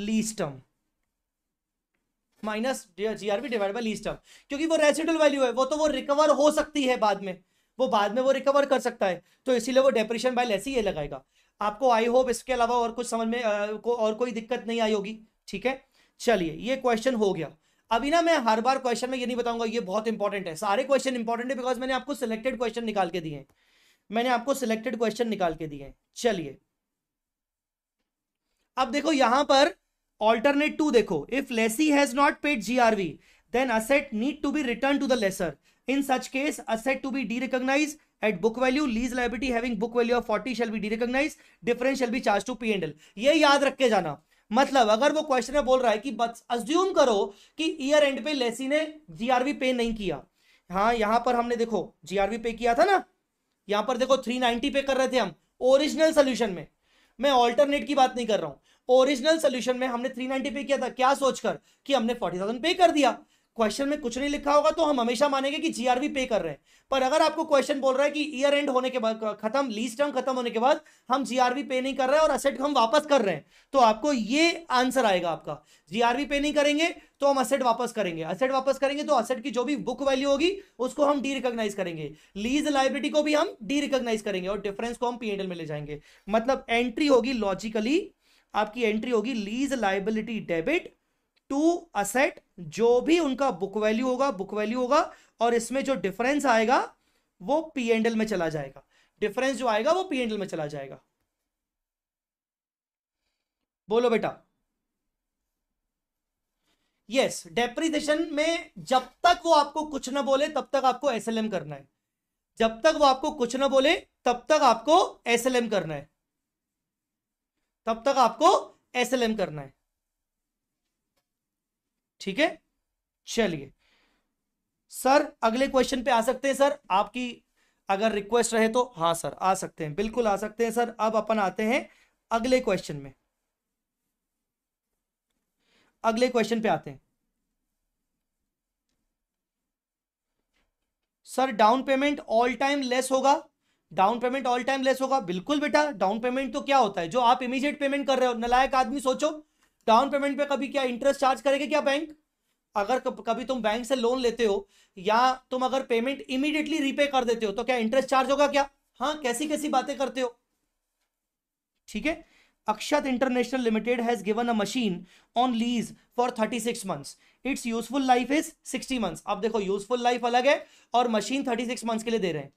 lease term minus GRV divide by lease term क्योंकि वो रेसिडल वैल्यू है वो तो वो रिकवर हो सकती है बाद में वो बाद में वो रिकवर कर सकता है तो इसीलिए वो डेप्रिशन बाय लेस ही ये लगाएगा आपको आई होप इसके अलावा और कुछ समझ में आ, को, और कोई दिक्कत नहीं आई होगी ठीक है चलिए ये क्वेश्चन हो गया अभी ना मैं हर बार क्वेश्चन में ये नहीं बताऊंगा ये बहुत इंपॉर्टेंट है सारे क्वेश्चन इंपॉर्टेंट है बिकॉज मैंने आपको सिलेक्टेड क्वेश्चन निकाल के दिए मैंने आपको सिलेक्टेड क्वेश्चन निकाल के दिए चलिए अब देखो यहां पर ऑल्टरनेट टू देखो if lessee has not paid GRV then asset need to be return to the lessor in such case asset to be derecognise at book value lease liability having book value of 40 shall be derecognise difference shall be charge to P and L ये याद रख के जाना मतलब अगर वो question में बोल रहा है कि अज्यूम करो कि ईयर एंड पे लेसी ने जीआरवी पे नहीं किया हाँ यहां पर हमने देखो जीआरवी पे किया था ना यहां पर देखो 390 पे कर रहे थे हम ओरिजिनल सोल्यूशन में मैं ऑल्टरनेट की बात नहीं कर रहा हूं ओरिजिनल सोल्यूशन में हमने 390 पे किया था क्या सोचकर कि हमने 40,000 पे कर दिया क्वेश्चन में कुछ नहीं लिखा होगा तो हम हमेशा मानेंगे कि जीआरवी पे कर रहे हैं पर अगर आपको क्वेश्चन बोल रहा है कि ईयर एंड होने के बाद खत्म लीज टर्म खत्म होने के बाद हम जीआरवी पे नहीं कर रहे हैं और असेट हम वापस कर रहे हैं तो आपको ये आंसर आएगा आपका जीआरवी पे नहीं करेंगे तो हम असेट वापस करेंगे असेट वापस करेंगे तो असेट की जो भी बुक वैल्यू होगी उसको हम डी रिकोगनाइज करेंगे लीज लाइब्रेटी को भी हम डी रिकोगनाइज करेंगे और डिफरेंस को हम पीएनएल में ले जाएंगे मतलब एंट्री होगी लॉजिकली आपकी एंट्री होगी lease liability debit to asset जो भी उनका बुक वैल्यू होगा बुक वैल्यू होगा और इसमें जो डिफरेंस आएगा वो पी एंडल में चला जाएगा डिफरेंस जो आएगा वो पी एंडल में चला जाएगा बोलो बेटा यस yes, में जब तक वो आपको कुछ ना बोले तब तक आपको एसएलएम करना है जब तक वो आपको कुछ ना बोले तब तक आपको एसएलएम करना है तब तक आपको एसएलएम करना है ठीक है चलिए सर अगले क्वेश्चन पे आ सकते हैं सर आपकी अगर रिक्वेस्ट रहे तो हाँ सर आ सकते हैं बिल्कुल आ सकते हैं सर अब अपन आते हैं अगले क्वेश्चन में अगले क्वेश्चन पे आते हैं sir down payment all time less होगा down payment all time less होगा बिल्कुल बेटा डाउन पेमेंट तो क्या होता है जो आप इमीजिएट पेमेंट कर रहे हो नलायक आदमी सोचो डाउन पेमेंट पे कभी क्या इंटरेस्ट चार्ज करेगा क्या बैंक अगर कभी तुम बैंक से लोन लेते हो या तुम अगर पेमेंट इमीडिएटली रीपे कर देते हो तो क्या इंटरेस्ट चार्ज होगा क्या हाँ कैसी कैसी बातें करते हो ठीक है Akshat International Limited has given a machine on lease for thirty six months its useful life is sixty months अब देखो यूजफुल लाइफ अलग है और मशीन थर्टी सिक्स मंथ्स के लिए दे रहे हैं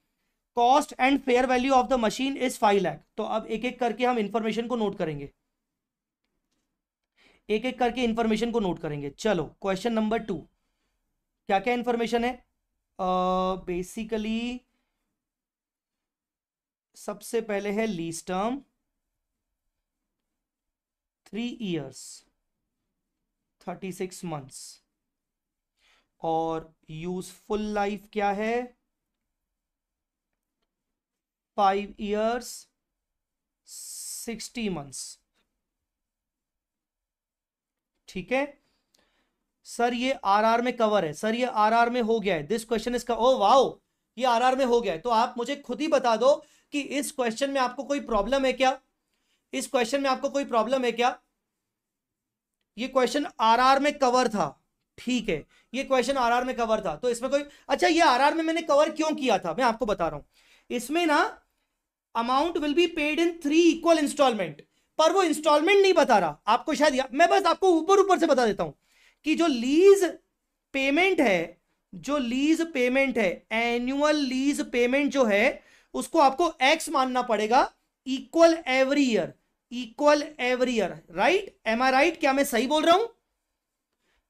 cost and fair value of the machine is five lakh तो अब एक एक करके हम इंफॉर्मेशन को नोट करेंगे एक एक करके इन्फॉर्मेशन को नोट करेंगे चलो क्वेश्चन नंबर टू क्या क्या इंफॉर्मेशन है बेसिकली uh, सबसे पहले है lease term three years thirty six months और यूजफुल लाइफ क्या है फाइव ईयर्स सिक्सटी मंथ्स ठीक है सर ये आरआर में कवर है सर ये आरआर में हो गया है दिस क्वेश्चन इसका ओ oh, वाओ ये आरआर में हो गया है तो आप मुझे खुद ही बता दो कि इस क्वेश्चन में आपको कोई प्रॉब्लम है क्या इस क्वेश्चन में आपको कोई प्रॉब्लम है क्या ये क्वेश्चन आरआर में कवर था ठीक है ये क्वेश्चन आरआर में कवर था तो इसमें कोई अच्छा ये आरआर में मैंने कवर क्यों किया था मैं आपको बता रहा हूं इसमें ना amount will be paid in three equal instalment पर वो इंस्टॉलमेंट नहीं बता रहा आपको शायद मैं बस आपको ऊपर ऊपर से बता देता हूं कि जो लीज पेमेंट है जो लीज पेमेंट है एनुअल लीज पेमेंट जो है उसको आपको एक्स मानना पड़ेगा equal every year equal every year right am I right क्या मैं सही बोल रहा हूं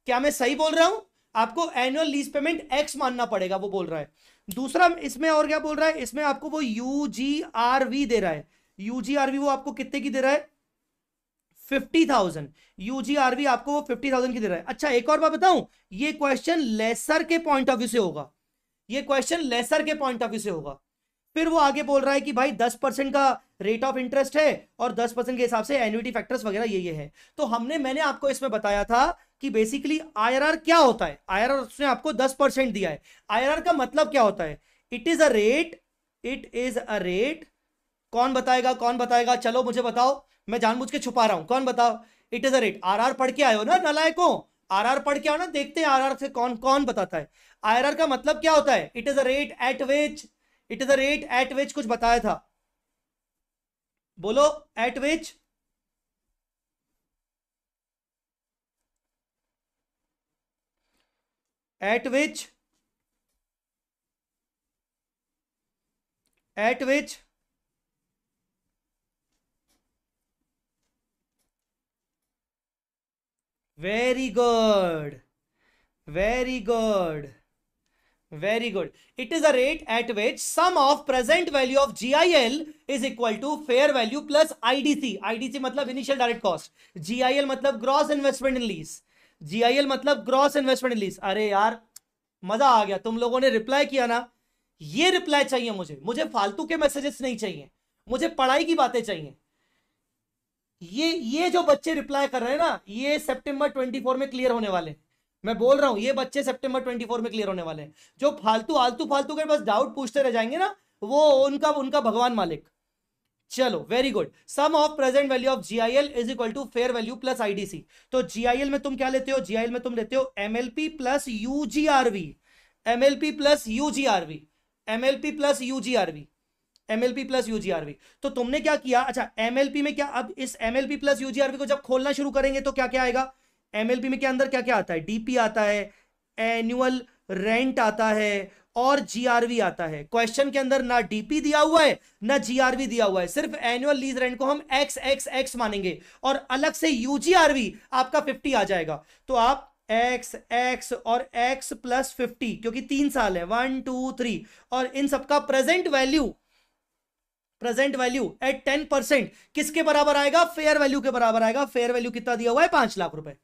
क्या मैं सही बोल रहा हूं आपको एनुअल लीज पेमेंट एक्स मानना पड़ेगा वो बोल रहा है दूसरा इसमें और क्या बोल रहा है इसमें आपको वो यू जी आर वी दे रहा है यू जी आर वी वो आपको कितने की दे रहा है फिफ्टी थाउजेंड यूजीआरवी आपको वो फिफ्टी थाउजेंड की दे रहा है अच्छा एक और बात बताऊं ये क्वेश्चन लेसर के पॉइंट ऑफ व्यू से होगा ये क्वेश्चन लेसर के पॉइंट ऑफ व्यू से होगा फिर वो आगे बोल रहा है कि भाई दस परसेंट का रेट ऑफ इंटरेस्ट है और दस परसेंट के हिसाब से एन्यूटी फैक्टर्स वगैरह ये ये है तो हमने मैंने आपको इसमें बताया था कि बेसिकली आईआरआर क्या होता है आईआरआर उसने आपको दस परसेंट दिया है आईआरआर का मतलब क्या होता है it is a rate it is a rate कौन बताएगा कौन बताएगा चलो मुझे बताओ मैं जानबूझ के छुपा रहा हूं कौन बताओ it is a rate R R पढ़ के आयो ना नलायकों आर आर पढ़ के आओ ना देखते हैं आर आर से कौन कौन बताता है आर आर का मतलब क्या होता है it is a rate at which it is a rate at which कुछ बताया था बोलो at which at which at which very good very good very good it is a rate at which sum of present value of G I L is equal to fair value plus IDC IDC मतलब initial direct cost G I L मतलब gross investment in lease G I L मतलब gross investment in lease अरे यार मजा आ गया तुम लोगों ने रिप्लाई किया ना ये रिप्लाई चाहिए मुझे मुझे फालतू के मैसेजेस नहीं चाहिए मुझे पढ़ाई की बातें चाहिए ये ये जो बच्चे रिप्लाई कर रहे हैं ना ये सितंबर 24 में क्लियर होने वाले मैं बोल रहा हूं ये बच्चे सितंबर 24 में क्लियर होने वाले हैं जो फालतू आलतू फालतू के बस डाउट पूछते रह जाएंगे ना वो उनका उनका भगवान मालिक चलो very good sum of present value of L is equal to fair value plus C तो एल में तुम क्या लेते हो एल में तुम लेते हो MLP plus U G R L MLP plus U G R L MLP plus U G R V MLP plus UGRV तो तुमने क्या किया अच्छा एमएलपी में क्या अब इस एमएलपी प्लस यूजीआरवी को जब खोलना शुरू करेंगे तो क्या क्या आएगा एमएलपी में क्या अंदर क्या क्या आता है डीपी आता है एनुअल रेंट आता है और जीआरवी आता है क्वेश्चन के अंदर ना डीपी दिया हुआ है ना जीआरवी दिया हुआ है सिर्फ एनुअल लीज रेंट को हम एक्स एक्स एक्स मानेंगे और अलग से यूजीआरवी आपका फिफ्टी आ जाएगा तो आप एक्स एक्स और एक्स प्लस फिफ्टी क्योंकि तीन साल है वन टू थ्री और इन सबका present value present value at ten percent किसके बराबर आएगा फेयर वैल्यू के बराबर आएगा फेयर वैल्यू कितना दिया हुआ है पांच लाख रुपए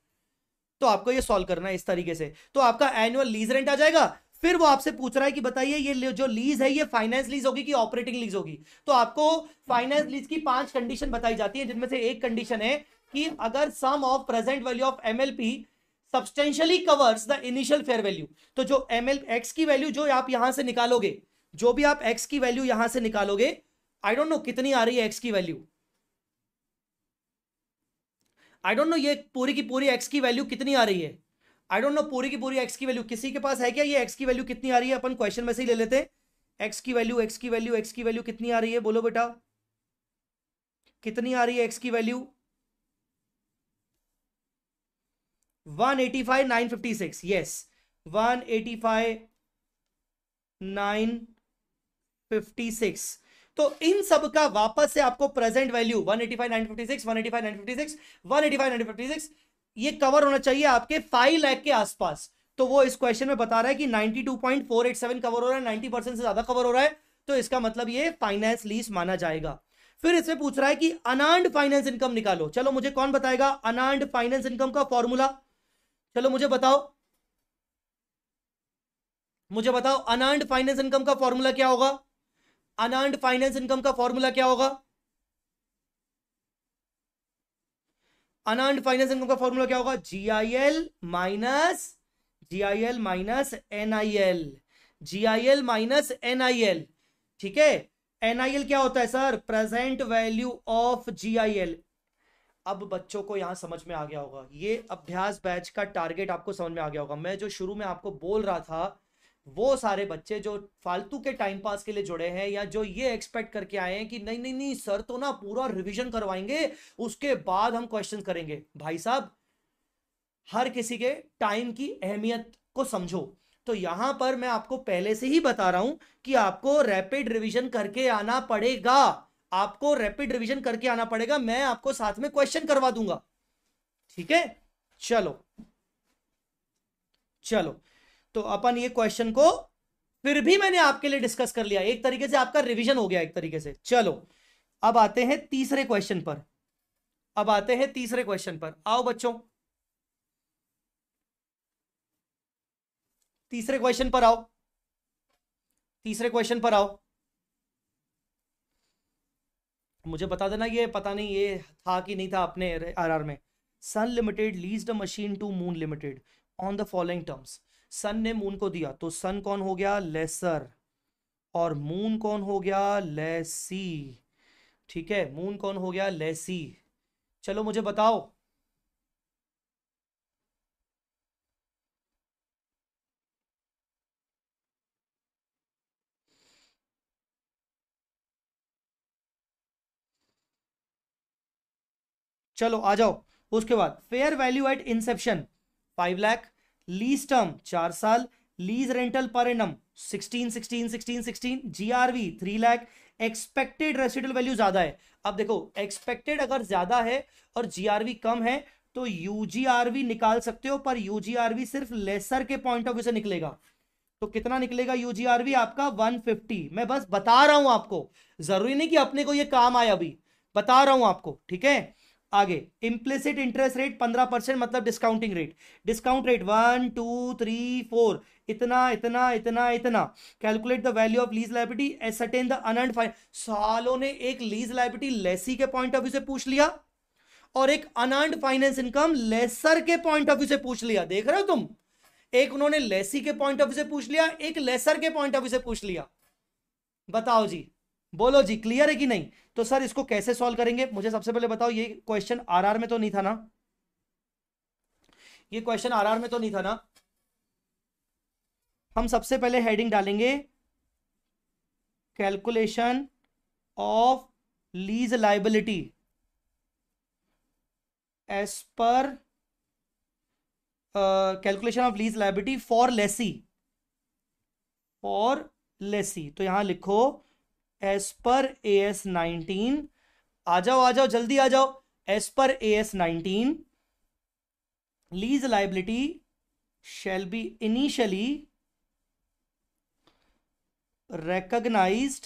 तो आपको ये सॉल्व करना है इस तरीके से तो आपका एनुअल लीज रेंट आ जाएगा फिर वो आपसे पूछ रहा है कि बताइए ये जो लीज है ये फाइनेंस लीज होगी कि ऑपरेटिंग लीज होगी तो आपको फाइनेंस लीज की पांच कंडीशन बताई जाती है जिनमें से एक कंडीशन है कि अगर sum of present value of MLP substantially covers the initial fair value तो जो एम एल एक्स की वैल्यू जो आप यहां से निकालोगे जो भी आप एक्स की वैल्यू यहां से निकालोगे आई डोंट नो कितनी आ रही है एक्स की वैल्यू आई डोंट नो ये पूरी की पूरी एक्स की वैल्यू कितनी आ रही है आई डोंट नो पूरी की पूरी एक्स की वैल्यू किसी के पास है क्या ये एक्स की वैल्यू कितनी आ रही है अपन क्वेश्चन में से ही ले लेते हैं एक्स की वैल्यू एक्स की वैल्यू एक्स की वैल्यू कितनी आ रही है बोलो बेटा कितनी आ रही है एक्स की value one eighty five nine fifty six yes one eighty five nine fifty six तो इन सब का वापस से आपको प्रेजेंट वैल्यू 185 956 185 956 185 956 ये कवर होना चाहिए आपके फाइव लैख के आसपास तो वो इस क्वेश्चन में बता रहा है कि 92.487 कवर हो रहा है 90 परसेंट से ज्यादा कवर हो रहा है तो इसका मतलब ये फाइनेंस लीज माना जाएगा फिर इसमें पूछ रहा है कि अनांड फाइनेंस इनकम निकालो चलो मुझे कौन बताएगा अनांड फाइनेंस इनकम का फॉर्मूला चलो मुझे बताओ मुझे बताओ अनांड फाइनेंस इनकम का फॉर्मूला क्या होगा अनर्ड फाइनेंस इनकम का फॉर्मूला क्या होगा अनर्ड फाइनेंस इनकम का फॉर्मूला क्या होगा G I L minus G I L minus N I L G I L minus N I L ठीक है एन आई एल क्या होता है sir present value of G I L अब बच्चों को यहां समझ में आ गया होगा ये अभ्यास बैच का टारगेट आपको समझ में आ गया होगा मैं जो शुरू में आपको बोल रहा था वो सारे बच्चे जो फालतू के टाइम पास के लिए जुड़े हैं या जो ये एक्सपेक्ट करके आए हैं कि नहीं नहीं नहीं सर तो ना पूरा रिवीजन करवाएंगे उसके बाद हम क्वेश्चन करेंगे भाई साहब हर किसी के टाइम की अहमियत को समझो तो यहां पर मैं आपको पहले से ही बता रहा हूं कि आपको रैपिड रिविजन करके आना पड़ेगा आपको रैपिड रिविजन करके आना पड़ेगा मैं आपको साथ में क्वेश्चन करवा दूंगा ठीक है चलो चलो तो अपन ये क्वेश्चन को फिर भी मैंने आपके लिए डिस्कस कर लिया एक तरीके से आपका रिविजन हो गया एक तरीके से चलो अब आते हैं तीसरे क्वेश्चन पर अब आते हैं तीसरे क्वेश्चन पर आओ बच्चों तीसरे क्वेश्चन पर आओ तीसरे क्वेश्चन पर आओ मुझे बता देना ये पता नहीं ये था कि नहीं था अपने आरआर में Sun Limited lease the machine to Moon Limited on the following terms Sun ने मून को दिया तो सन कौन हो गया लेसर और मून कौन हो गया लेसी ठीक है मून कौन हो गया लेसी चलो मुझे बताओ चलो आ जाओ उसके बाद fair value at inception five lakh lease term चार साल lease rental per annum 16 16 16 16 V three lakh expected residual value ज्यादा है अब देखो एक्सपेक्टेड अगर ज्यादा है और जीआरवी कम है तो यूजीआरवी निकाल सकते हो पर यूजीआरवी सिर्फ लेसर के पॉइंट ऑफ व्यू से निकलेगा तो कितना निकलेगा यूजीआरवी आपका 150 मैं बस बता रहा हूं आपको जरूरी नहीं कि अपने को ये काम आए अभी बता रहा हूं आपको ठीक है आगे इम्प्लिसिट इंटरेस्ट रेट पंद्रह परसेंट मतलब discounting rate discount rate one two three four इतना इतना इतना इतना calculate the value of lease liability ascertain the unearned सालों ने एक लीज लाइबिलिटी लेसी के पॉइंट ऑफ व्यू से पूछ लिया और एक अनर्ड फाइनेंस इनकम लेसर के पॉइंट ऑफ व्यू से पूछ लिया देख रहे हो तुम एक उन्होंने लेसी के पॉइंट ऑफ व्यू से पूछ लिया एक लेसर के पॉइंट ऑफ व्यू से पूछ लिया बताओ जी बोलो जी क्लियर है कि नहीं तो सर इसको कैसे सॉल्व करेंगे मुझे सबसे पहले बताओ ये क्वेश्चन आरआर में तो नहीं था ना ये क्वेश्चन आरआर में तो नहीं था ना हम सबसे पहले हेडिंग डालेंगे calculation of lease liability as per calculation of lease liability for lessee for lessee तो यहां लिखो S per A S nineteen आ जाओ आ जाओ जल्दी आ जाओ as per A S nineteen lease liability shall be initially recognise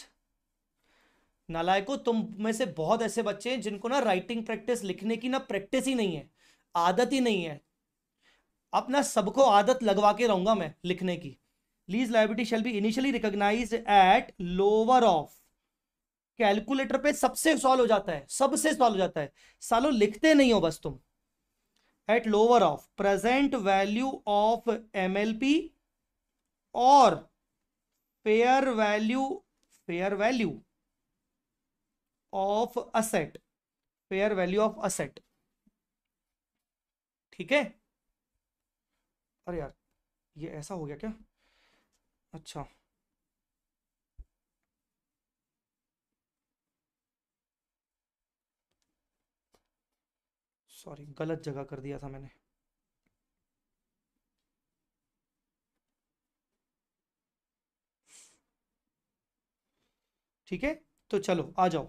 नालायको तुम में से बहुत ऐसे बच्चे हैं जिनको ना राइटिंग प्रैक्टिस लिखने की ना प्रैक्टिस ही नहीं है आदत ही नहीं है अपना सबको आदत लगवा के रहूंगा मैं लिखने की lease liability shall be initially recognised at lower of calculator पे सबसे सॉल्व हो जाता है सबसे सॉल्व हो जाता है सालो लिखते नहीं हो बस तुम at lower of present value of MLP और fair value fair value of asset fair value of asset ठीक है अरे यार ये ऐसा हो गया क्या अच्छा सॉरी गलत जगह कर दिया था मैंने ठीक है तो चलो आ जाओ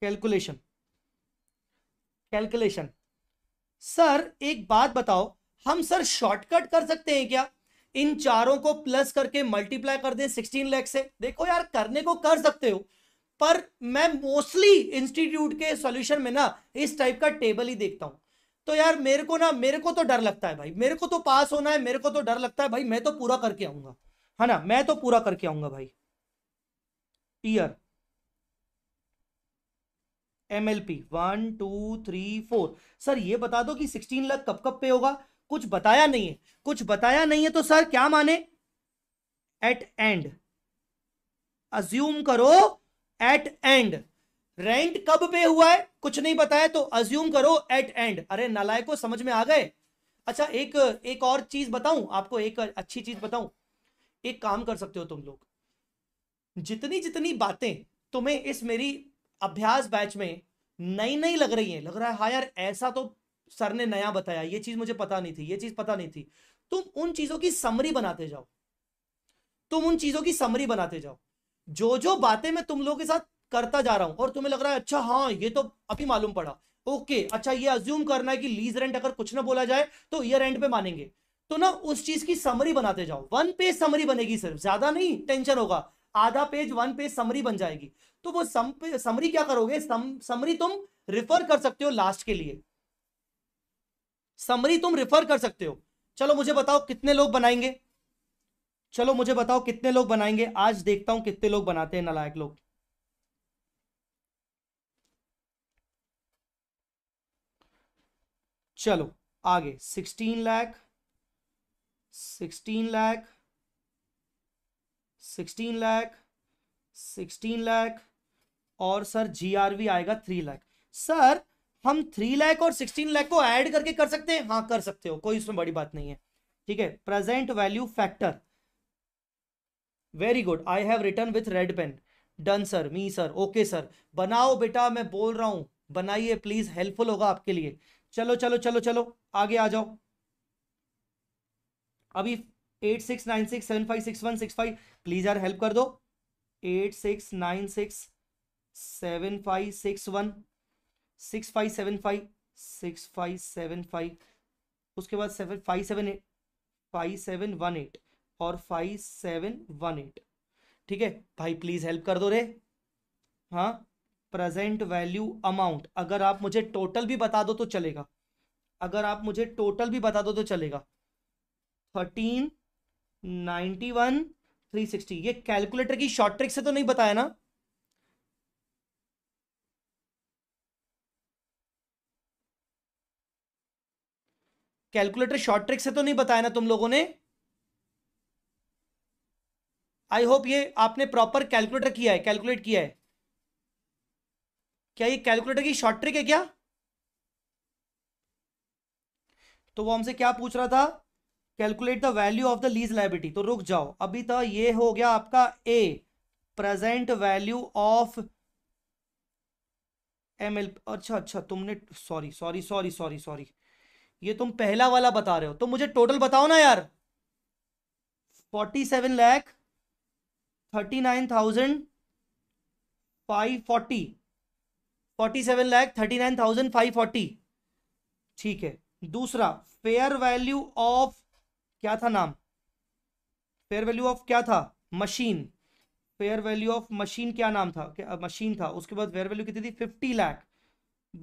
कैलकुलेशन कैलकुलेशन सर एक बात बताओ हम सर शॉर्टकट कर सकते हैं क्या इन चारों को प्लस करके मल्टीप्लाई कर दें सिक्सटीन लैख से देखो यार करने को कर सकते हो पर मैं मोस्टली इंस्टीट्यूट के सॉल्यूशन में ना इस टाइप का टेबल ही देखता हूँ तो यार मेरे को ना मेरे को तो डर लगता है भाई मेरे को तो पास होना है मेरे को तो डर लगता है भाई मैं तो पूरा करके आऊंगा है ना मैं तो पूरा करके आऊंगा भाई year M L P one two three four sir ये बता दो कि सिक्सटीन लाख कब कब पे होगा कुछ बताया नहीं है कुछ बताया नहीं है तो सर क्या माने एट एंड अज्यूम करो एट एंड रेंट कब पे हुआ है कुछ नहीं बताया तो अज्यूम करो एट एंड अरे नालाय समझ में आ गए अच्छा एक एक और चीज बताऊं आपको एक अच्छी चीज बताऊं एक काम कर सकते हो तुम लोग जितनी जितनी बातें तुम्हें इस मेरी अभ्यास बैच में नई नई लग रही है लग रहा है हा यार ऐसा तो सर ने नया बताया ये चीज मुझे पता नहीं थी ये चीज पता नहीं थी तुम उन चीजों की समरी बनाते जाओ तुम उन चीजों की समरी बनाते जाओ जो जो बातें मैं तुम लोगों के साथ करता जा रहा हूं और तुम्हें लग रहा है अच्छा हाँ ये तो अभी मालूम पड़ा ओके अच्छा ये अज्यूम करना है कि लीज रेंट अगर कुछ ना बोला जाए तो ये रेंट पे मानेंगे तो ना उस चीज की समरी बनाते जाओ वन पेज समरी बनेगी सिर्फ ज्यादा नहीं टेंशन होगा आधा पेज वन पेज समरी बन जाएगी तो वो सम, समरी क्या करोगे सम, समरी तुम रिफर कर सकते हो लास्ट के लिए समरी तुम रिफर कर सकते हो चलो मुझे बताओ कितने लोग बनाएंगे चलो मुझे बताओ कितने लोग बनाएंगे आज देखता हूं कितने लोग बनाते हैं नलायक लोग चलो आगे sixteen lakh sixteen lakh sixteen lakh sixteen lakh और सर जीआरवी आएगा थ्री लाख सर हम थ्री लैख और सिक्सटीन लैख को ऐड करके कर सकते हैं हाँ कर सकते हो कोई इसमें बड़ी बात नहीं है ठीक है present value factor very good I have written with red pen done sir me sir okay sir बनाओ बेटा मैं बोल रहा हूँ बनाइए प्लीज हेल्पफुल होगा आपके लिए चलो चलो चलो चलो आगे आ जाओ अभी eight six nine six seven five six one six five please यार हेल्प कर दो eight six nine six seven five six one six five seven five six five seven five उसके बाद seven five seven eight five seven one eight और five seven one eight ठीक है भाई please help कर दो रे हाँ प्रेजेंट वैल्यू अमाउंट अगर आप मुझे टोटल भी बता दो तो चलेगा अगर आप मुझे टोटल भी बता दो तो चलेगा thirteen ninety one three sixty ये कैलकुलेटर की शॉर्ट ट्रिक से तो नहीं बताया ना कैलकुलेटर शॉर्ट ट्रिक से तो नहीं बताया ना तुम लोगों ने आई होप ये आपने प्रॉपर कैलकुलेटर किया है कैलकुलेट किया है क्या ये कैलकुलेटर की शॉर्ट ट्रिक है क्या तो वो हमसे क्या पूछ रहा था calculate the value of the lease liability तो रुक जाओ अभी तो ये हो गया आपका A present value of M L अच्छा अच्छा तुमने sorry sorry sorry sorry sorry ये तुम पहला वाला बता रहे हो तो मुझे टोटल बताओ ना यार forty seven lakh thirty nine thousand five forty forty seven lakh thirty nine thousand five forty ठीक है दूसरा फेयर वैल्यू ऑफ क्या था नाम फेयर वैल्यू ऑफ क्या था machine fair value of machine क्या नाम था मशीन था उसके बाद फेयर वैल्यू कितनी थी फिफ्टी लैख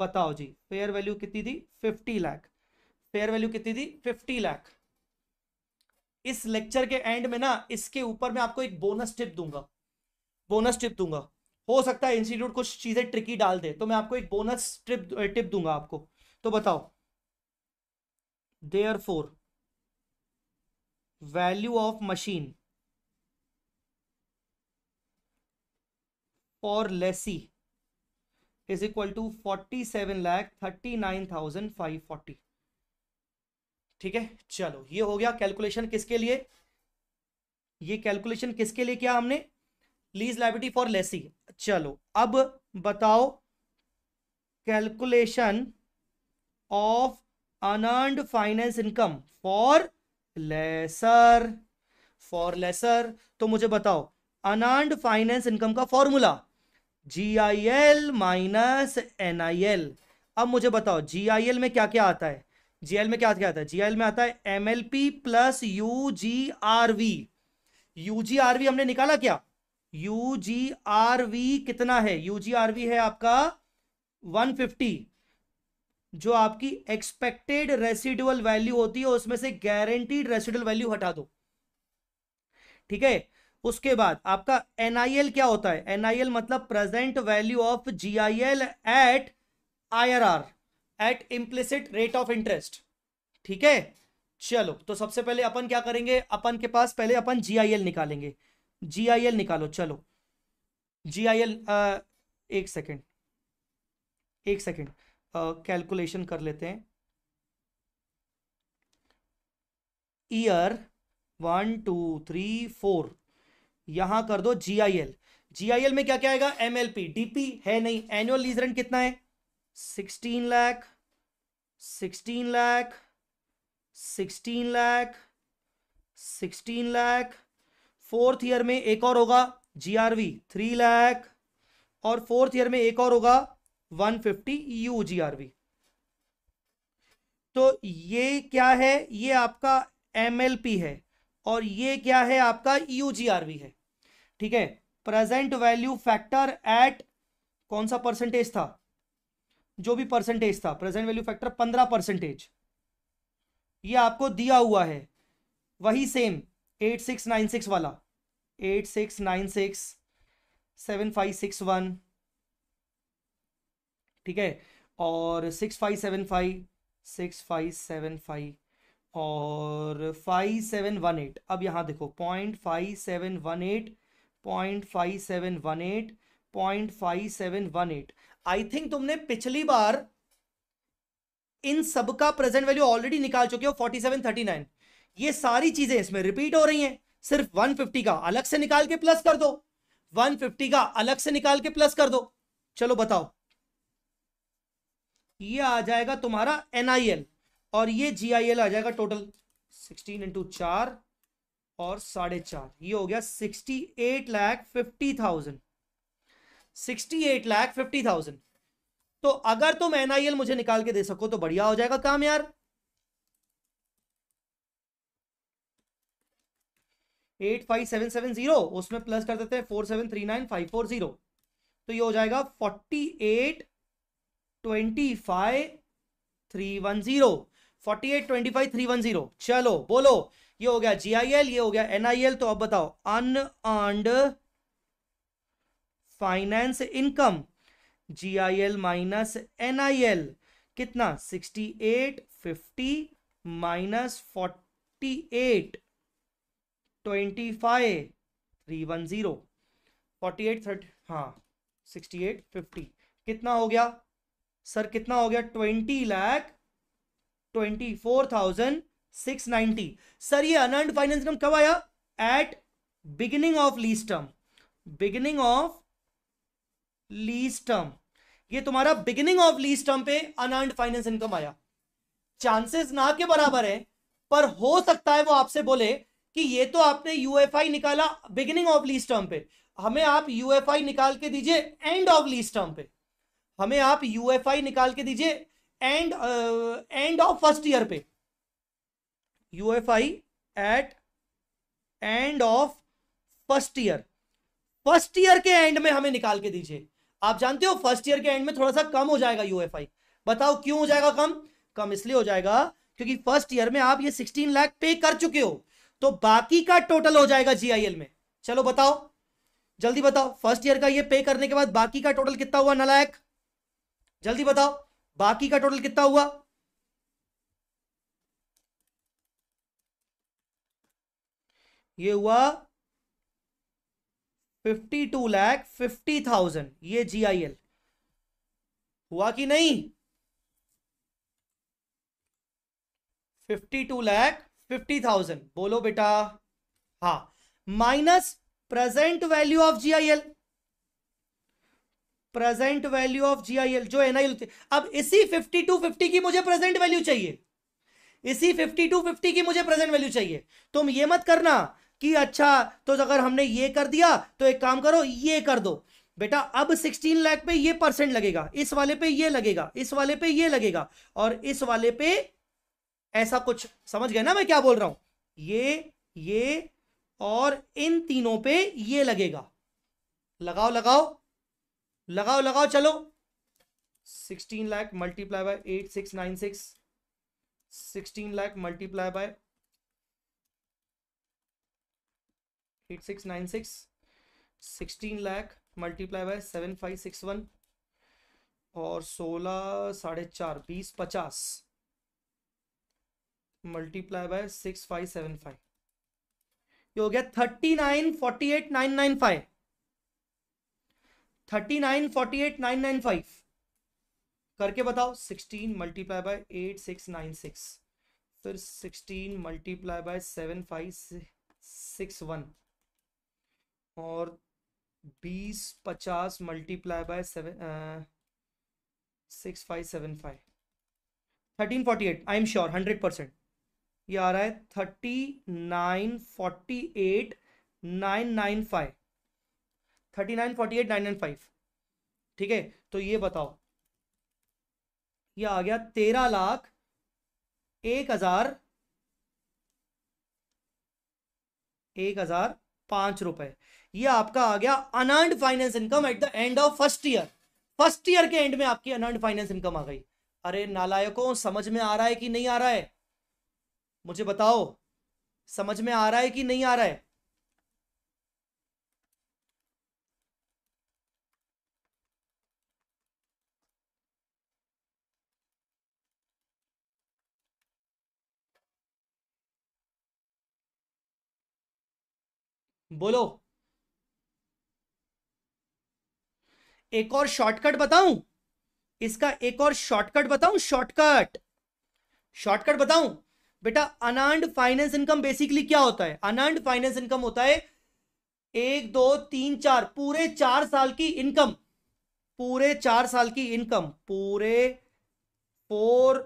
बताओ जी फेयर वैल्यू कितनी थी फिफ्टी लैख फेयर वैल्यू कितनी थी फिफ्टी लैख इस लेक्चर के एंड में ना इसके ऊपर मैं आपको एक बोनस टिप दूंगा बोनस टिप दूंगा हो सकता है इंस्टीट्यूट कुछ चीजें ट्रिकी डाल दे तो मैं आपको एक बोनस ट्रिप टिप दूंगा आपको तो बताओ therefore value of machine for lessee is equal to forty seven lakh thirty nine thousand five forty ठीक है चलो ये हो गया कैलकुलेशन किसके लिए ये कैलकुलेशन किसके लिए किया हमने लीज लाइबिटी फॉर लेसी चलो अब बताओ calculation of unearned finance income for lessor for lessor तो मुझे बताओ अनर्ड फाइनेंस इनकम का formula G I L minus N I L अब मुझे बताओ जी आई एल में क्या क्या आता है जीएल में क्या क्या आता है जीएल में आता है M L P plus U G R V U G R V हमने निकाला क्या यू जी आर वी कितना है यू जी आर वी है आपका 150 जो आपकी एक्सपेक्टेड रेसिडुअल वैल्यू होती है उसमें से गारंटीड रेसिडुअल वैल्यू हटा दो ठीक है उसके बाद आपका एनआईएल क्या होता है एनआईएल मतलब present value of GIL at IRR at implicit rate of interest ठीक है चलो तो सबसे पहले अपन क्या करेंगे अपन के पास पहले अपन जीआईएल निकालेंगे जीआईएल निकालो चलो जीआईएल एक सेकेंड एक सेकेंड कैलकुलेशन कर लेते हैं year one two three four यहां कर दो जीआईएल जीआईएल में क्या क्या आएगा एमएलपी डीपी है नहीं एनुअल लीज रेंट कितना है sixteen lakh sixteen lakh sixteen lakh sixteen lakh fourth year में एक और होगा जीआरवी थ्री लाख और फोर्थ ईयर में एक और होगा वन फिफ्टी यू जीआरवी तो ये क्या है ये आपका एमएलपी है और ये क्या है आपका यू वी है ठीक है प्रेजेंट वैल्यू फैक्टर एट कौन सा परसेंटेज था जो भी परसेंटेज था प्रेजेंट वैल्यू फैक्टर पंद्रह परसेंटेज ये आपको दिया हुआ है वही same eight six nine six वाला eight six nine six seven five six one ठीक है और six five seven five six five seven five और फाइव सेवन वन एट अब यहां देखो point five seven one eight point five seven one eight point five seven one eight I think तुमने पिछली बार इन सब का प्रेजेंट वैल्यू ऑलरेडी निकाल चुके हो फोर्टी सेवन थर्टी नाइन ये सारी चीजें इसमें रिपीट हो रही हैं सिर्फ वन फिफ्टी का अलग से निकाल के प्लस कर दो वन फिफ्टी का अलग से निकाल के प्लस कर दो चलो बताओ ये आ जाएगा तुम्हारा एनआईएल और ये जीआईएल आ जाएगा टोटल सिक्सटीन इंटू चार और साढ़े चार ये हो गया sixty eight lakh fifty thousand sixty eight lakh fifty thousand तो अगर तुम एनआईएल मुझे निकाल के दे सको तो बढ़िया हो जाएगा काम यार eight five seven seven zero उसमें प्लस कर देते हैं four seven three nine five four zero तो ये हो जाएगा forty eight twenty five three one zero forty eight twenty five three one zero चलो बोलो ये हो गया एल ये हो गया एनआईएल तो अब बताओ अंड finance income G I L minus N I L कितना sixty eight fifty minus forty eight twenty five three one zero forty eight thirty हाँ सिक्सटी एट फिफ्टी कितना हो गया सर कितना हो गया twenty lakh twenty four thousand six ninety sir ये unearned finance income कब आया at beginning of lease term beginning of lease term ये तुम्हारा बिगिनिंग ऑफ लीज टर्म पे अनर्ड फाइनेंस इनकम आया चांसेस ना के बराबर है पर हो सकता है वो आपसे बोले कि ये तो आपने यूएफआई निकाला बिगिनिंग ऑफ लीज टर्म पे हमें आप यूएफआई निकाल के दीजिए एंड ऑफ लीज टर्म पे हमें आप यूएफआई निकाल के दीजिए and end of first year पे UFI at end of first year first year के एंड में हमें निकाल के दीजिए आप जानते हो फर्स्ट ईयर के एंड में थोड़ा सा कम हो जाएगा यूएफआई बताओ क्यों हो जाएगा कम कम इसलिए हो जाएगा क्योंकि फर्स्ट ईयर में आप ये सिक्सटीन लाख पे कर चुके हो तो बाकी का टोटल हो जाएगा जीआईएल में चलो बताओ जल्दी बताओ फर्स्ट ईयर का ये पे करने के बाद बाकी का टोटल कितना हुआ नलायक जल्दी बताओ बाकी का टोटल कितना हुआ ये हुआ fifty two lakh fifty thousand ये जीआईएल हुआ कि नहीं fifty two lakh fifty thousand बोलो बेटा हा minus present value of GIL present value of GIL जो एनआईएल अब इसी फिफ्टी टू फिफ्टी की मुझे प्रेजेंट वैल्यू चाहिए इसी फिफ्टी टू फिफ्टी की मुझे प्रेजेंट वैल्यू चाहिए तुम ये मत करना कि अच्छा तो अगर हमने ये कर दिया तो एक काम करो ये कर दो बेटा अब 16 लाख पे ये परसेंट लगेगा इस वाले पे ये लगेगा इस वाले पे ये लगेगा और इस वाले पे ऐसा कुछ समझ गए ना मैं क्या बोल रहा हूं ये ये और इन तीनों पे ये लगेगा लगाओ लगाओ लगाओ लगाओ चलो sixteen lakh multiply by eight six nine six sixteen lakh multiply by eight six nine six sixteen lakh multiply by seven five six one और सोलह साढ़े चार बीस पचास multiply by six five seven five ये हो गया thirty nine forty eight nine nine five thirty nine forty eight nine nine five करके बताओ sixteen multiply by eight six nine six फिर sixteen multiply by seven five six one और बीस पचास multiply by seven six five seven five thirteen forty eight I am sure hundred percent ये आ रहा है thirty nine forty eight nine nine five thirty nine forty eight nine nine five ठीक है तो ये बताओ ये आ गया तेरह लाख एक हजार एक हजार पांच रुपए ये आपका आ गया unearned finance income at the end of first year first year के एंड में आपकी अनर्ड फाइनेंस इनकम आ गई अरे नालायकों समझ में आ रहा है कि नहीं आ रहा है मुझे बताओ समझ में आ रहा है कि नहीं आ रहा है बोलो एक और शॉर्टकट बताऊं इसका एक और शॉर्टकट बताऊं शॉर्टकट शॉर्टकट बताऊं बेटा अनांड फाइनेंस इनकम बेसिकली क्या होता है अनांड फाइनेंस इनकम होता है एक दो तीन चार पूरे चार साल की इनकम पूरे चार साल की इनकम पूरे फोर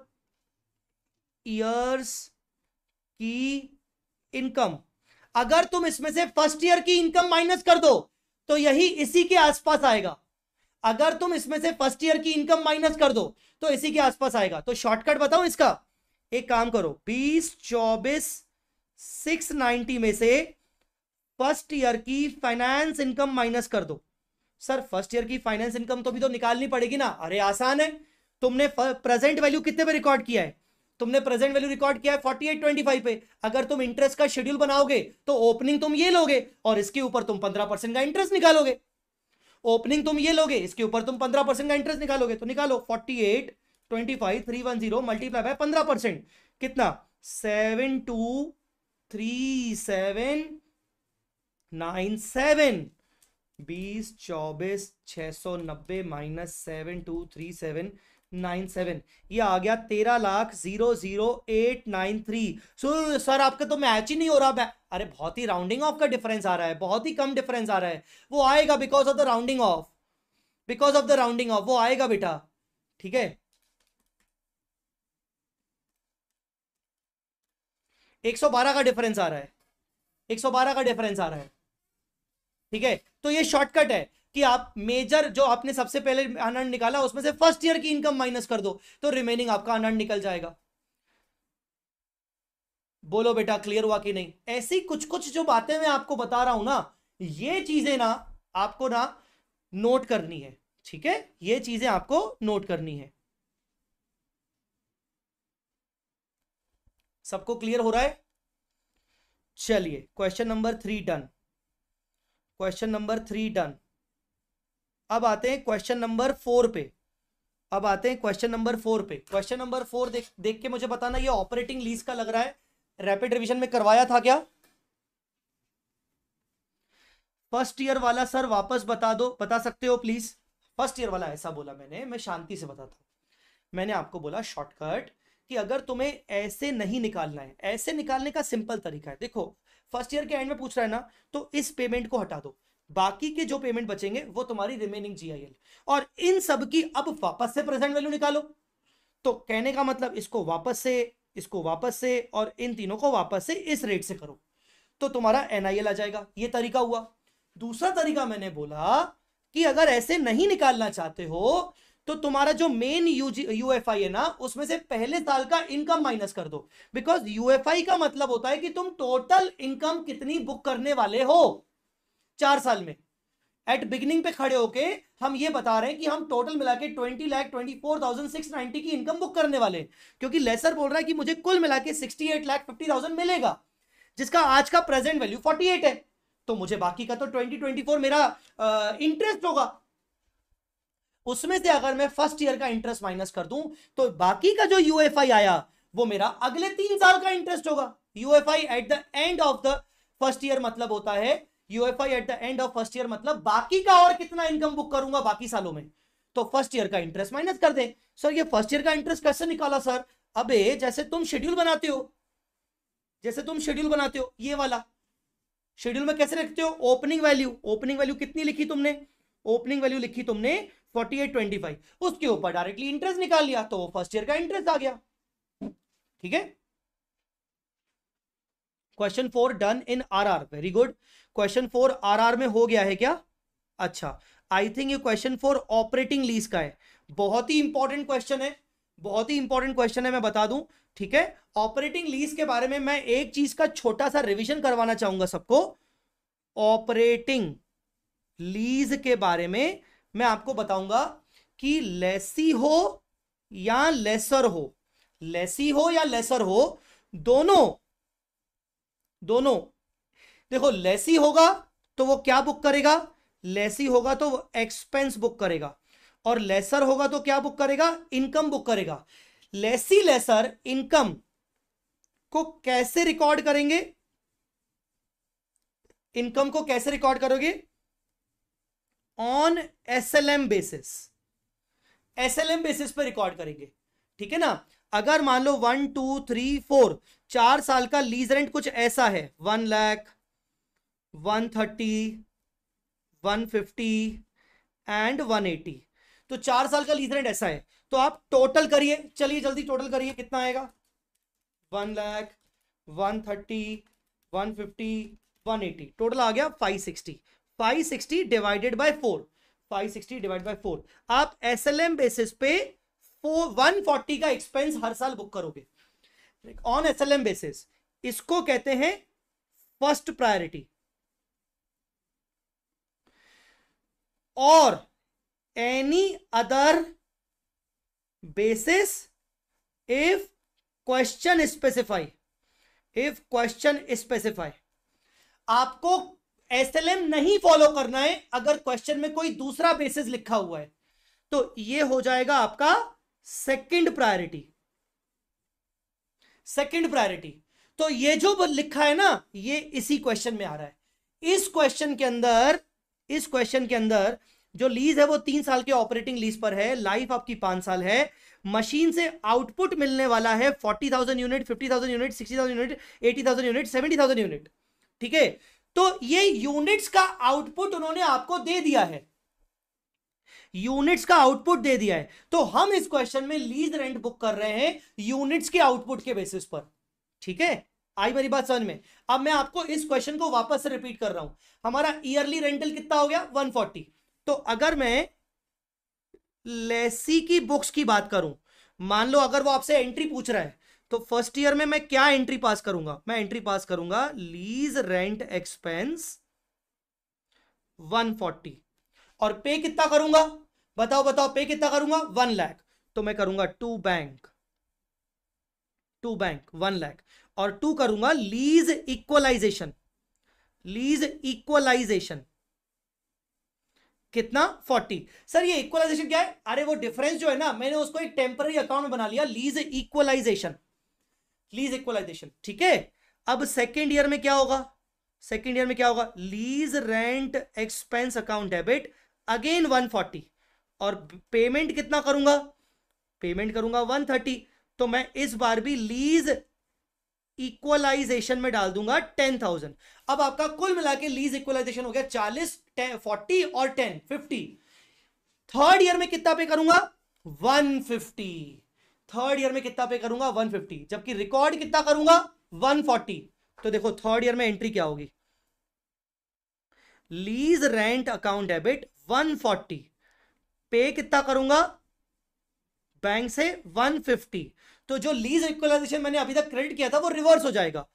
ईयर्स की इनकम अगर तुम इसमें से फर्स्ट ईयर की इनकम माइनस कर दो तो यही इसी के आसपास आएगा अगर तुम इसमें से फर्स्ट ईयर की इनकम माइनस कर दो तो इसी के आसपास आएगा तो शॉर्टकट बताओ इसका एक काम करो बीस चौबीस सिक्स नाइनटी में से फर्स्ट ईयर की फाइनेंस इनकम माइनस कर दो सर फर्स्ट ईयर की फाइनेंस इनकम तो भी तो निकालनी पड़ेगी ना अरे आसान है तुमने प्रेजेंट वैल्यू कितने पे रिकॉर्ड किया है तुमने प्रेजेंट वैल्यू रिकॉर्ड किया है फोर्टी एट ट्वेंटी फाइव पे अगर तुम इंटरेस्ट का शेड्यूल बनाओगे तो ओपनिंग तुम ये लोगे और इसके ऊपर तुम पंद्रह परसेंट का इंटरेस्ट निकालोगे ओपनिंग तुम ये लोगे इसके ऊपर तुम पंद्रह परसेंट का इंटरेस्ट निकालोगे तो निकालो forty eight twenty five three one zero multiply by पंद्रह परसेंट कितना seven two three seven nine seven बीस चौबीस छः सौ नब्बे minus seven two three seven nine seven ये आ गया तेरह lakh zero zero eight nine three so sir आपका तो मैच ही नहीं हो रहा अरे बहुत ही राउंडिंग ऑफ का डिफरेंस आ रहा है बहुत ही कम डिफरेंस आ रहा है वो आएगा because of the rounding off because of the rounding off वो आएगा बेटा ठीक है 112 का डिफरेंस आ रहा है 112 का डिफरेंस आ रहा है ठीक है तो ये शॉर्टकट है कि आप मेजर जो आपने सबसे पहले अनर्न निकाला उसमें से फर्स्ट ईयर की इनकम माइनस कर दो तो रिमेनिंग आपका अनर्न निकल जाएगा बोलो बेटा क्लियर हुआ कि नहीं ऐसी कुछ कुछ जो बातें मैं आपको बता रहा हूं ना ये चीजें ना आपको ना नोट करनी है ठीक है ये चीजें आपको नोट करनी है सबको क्लियर हो रहा है चलिए question number three done question number three done अब आते हैं क्वेश्चन नंबर फोर पे अब आते हैं क्वेश्चन नंबर फोर पे क्वेश्चन नंबर फोर देख देख के मुझे बताना ये ऑपरेटिंग लीज का लग रहा है रैपिड रिवीजन में करवाया था क्या फर्स्ट ईयर वाला सर वापस बता दो बता सकते हो प्लीज फर्स्ट ईयर वाला ऐसा बोला मैंने मैं शांति से बताता हूँ मैंने आपको बोला शॉर्टकट कि अगर तुम्हें ऐसे नहीं निकालना है ऐसे निकालने का सिंपल तरीका है देखो फर्स्ट ईयर के एंड में पूछ रहा है ना तो इस पेमेंट को हटा दो बाकी के जो पेमेंट बचेंगे वो तुम्हारी रिमेनिंग जीआईएल और इन सब की अब वापस से प्रेजेंट वैल्यू निकालो तो कहने का मतलब इसको वापस से इसको वापस से और इन तीनों को वापस से इस रेट से करो तो तुम्हारा एन आ जाएगा ये तरीका हुआ दूसरा तरीका मैंने बोला कि अगर ऐसे नहीं निकालना चाहते हो तो तुम्हारा जो मेन यू है ना उसमें से पहले साल का इनकम माइनस कर दो बिकॉज यू का मतलब होता है कि तुम टोटल इनकम कितनी बुक करने वाले हो चार साल में एट बिगिनिंग पे खड़े होके हम ये बता रहे हैं कि हम टोटल मिला के twenty lakh twenty four thousand six ninety की इनकम बुक करने वाले क्योंकि लेसर बोल रहा है कि मुझे कुल मिला के sixty eight lakh fifty thousand मिलेगा जिसका आज का प्रेजेंट वैल्यू फोर्टी एट है तो मुझे बाकी का तो ट्वेंटी ट्वेंटी फोर मेरा इंटरेस्ट uh, होगा उसमें से अगर मैं फर्स्ट ईयर का इंटरेस्ट माइनस कर दूं तो बाकी का जो यूएफआई आया वो मेरा अगले तीन साल का इंटरेस्ट होगा UFI at the end of the first year मतलब होता है UFI at the end of first year मतलब बाकी का और कितना इनकम बुक करूंगा बाकी सालों में तो फर्स्ट ईयर का इंटरेस्ट माइनस कर दे सर ये फर्स्ट ईयर का इंटरेस्ट कैसे निकाला सर अबे जैसे तुम शेड्यूल बनाते हो जैसे तुम शेड्यूल बनाते हो ये वाला शेड्यूल में कैसे रखते हो ओपनिंग वैल्यू ओपनिंग वैल्यू कितनी लिखी तुमने ओपनिंग वैल्यू लिखी तुमने फोर्टी एट ट्वेंटी फाइव उसके ऊपर डायरेक्टली इंटरेस्ट निकाल लिया तो फर्स्ट ईयर का इंटरेस्ट आ गया ठीक है question four done in R R very good question four RR में हो गया है क्या अच्छा आई थिंक ये क्वेश्चन फोर ऑपरेटिंग लीज का है बहुत ही इंपॉर्टेंट क्वेश्चन है बहुत ही इंपॉर्टेंट क्वेश्चन है मैं बता दूं ठीक है ऑपरेटिंग लीज के बारे में मैं एक चीज का छोटा सा रिविजन करवाना चाहूंगा सबको ऑपरेटिंग लीज के बारे में मैं आपको बताऊंगा कि लेसी हो या लेसर हो लेसी हो या लेसर हो दोनों दोनों देखो लेसी होगा तो वो क्या बुक करेगा लेसी होगा तो वो एक्सपेंस बुक करेगा और लेसर होगा तो क्या बुक करेगा इनकम बुक करेगा लेसी लेसर इनकम को कैसे रिकॉर्ड करेंगे इनकम को कैसे रिकॉर्ड करोगे on SLM basis SLM basis पर रिकॉर्ड करेंगे ठीक है ना अगर मान लो वन टू थ्री फोर चार साल का लीज रेंट कुछ ऐसा है वन लाख 130, 150 एंड 180 तो चार साल का लीज रेंट ऐसा है तो आप टोटल करिए चलिए जल्दी टोटल करिए कितना आएगा one lakh one thirty one fifty one eighty total आ गया five sixty five sixty divided by four five sixty divide by four आप एस एल एम बेसिस पे फोर वन फोर्टी का एक्सपेंस हर साल बुक करोगे on S L M basis इसको कहते हैं फर्स्ट प्रायोरिटी और any other basis if question specify if question specify आपको एस एल एम नहीं फॉलो करना है अगर क्वेश्चन में कोई दूसरा बेसिस लिखा हुआ है तो ये हो जाएगा आपका सेकंड प्रायोरिटी सेकंड प्रायोरिटी तो ये जो लिखा है ना ये इसी क्वेश्चन में आ रहा है इस क्वेश्चन के अंदर इस क्वेश्चन के अंदर जो लीज है वो तीन साल के ऑपरेटिंग लीज पर है लाइफ आपकी पांच साल है मशीन से आउटपुट मिलने वाला है forty thousand unit fifty thousand unit sixty thousand unit eighty thousand unit seventy thousand unit ठीक है तो ये यूनिट्स का आउटपुट उन्होंने आपको दे दिया है यूनिट्स का आउटपुट दे दिया है तो हम इस क्वेश्चन में लीज रेंट बुक कर रहे हैं यूनिट्स के आउटपुट के बेसिस पर ठीक है आई मेरी बात समझ में अब मैं आपको इस क्वेश्चन को वापस से रिपीट कर रहा हूं हमारा ईयरली रेंटल कितना हो गया 140 तो अगर मैं लेसी की बुक्स की बात करूं मान लो अगर वो आपसे एंट्री पूछ रहा है तो फर्स्ट ईयर में मैं क्या एंट्री पास करूंगा मैं एंट्री पास करूंगा लीज रेंट एक्सपेंस 140 और पे कितना करूंगा बताओ बताओ पे कितना करूंगा वन लैख तो मैं करूंगा to bank to bank one lakh और टू करूंगा लीज इक्वलाइजेशन लीज इक्वलाइजेशन कितना फोर्टी सर ये इक्वलाइजेशन क्या है अरे वो डिफरेंस जो है ना मैंने उसको एक टेम्पररी अकाउंट बना लिया लीज इक्वलाइजेशन लीज इक्वलाइजेशन ठीक है अब सेकेंड ईयर में क्या होगा सेकेंड ईयर में क्या होगा lease rent expense account debit again 140 और पेमेंट कितना करूंगा पेमेंट करूंगा 130 तो मैं इस बार भी लीज इक्वलाइजेशन में डाल दूंगा टेन थाउजेंड अब आपका कुल मिला के लीज इक्वलाइजेशन हो गया चालीस फोर्टी और टेन फिफ्टी थर्ड ईयर में कितना पे करूंगा वन फिफ्टी थर्ड ईयर में कितना पे करूंगा वन फिफ्टी जबकि रिकॉर्ड कितना करूंगा वन फोर्टी तो देखो थर्ड ईयर में एंट्री क्या होगी lease rent account debit one forty पे कितना करूंगा बैंक से वन फिफ्टी तो जो लीज इक्वलाइजेशन मैंने अभी तक क्रेडिट किया था वो रिवर्स हो जाएगा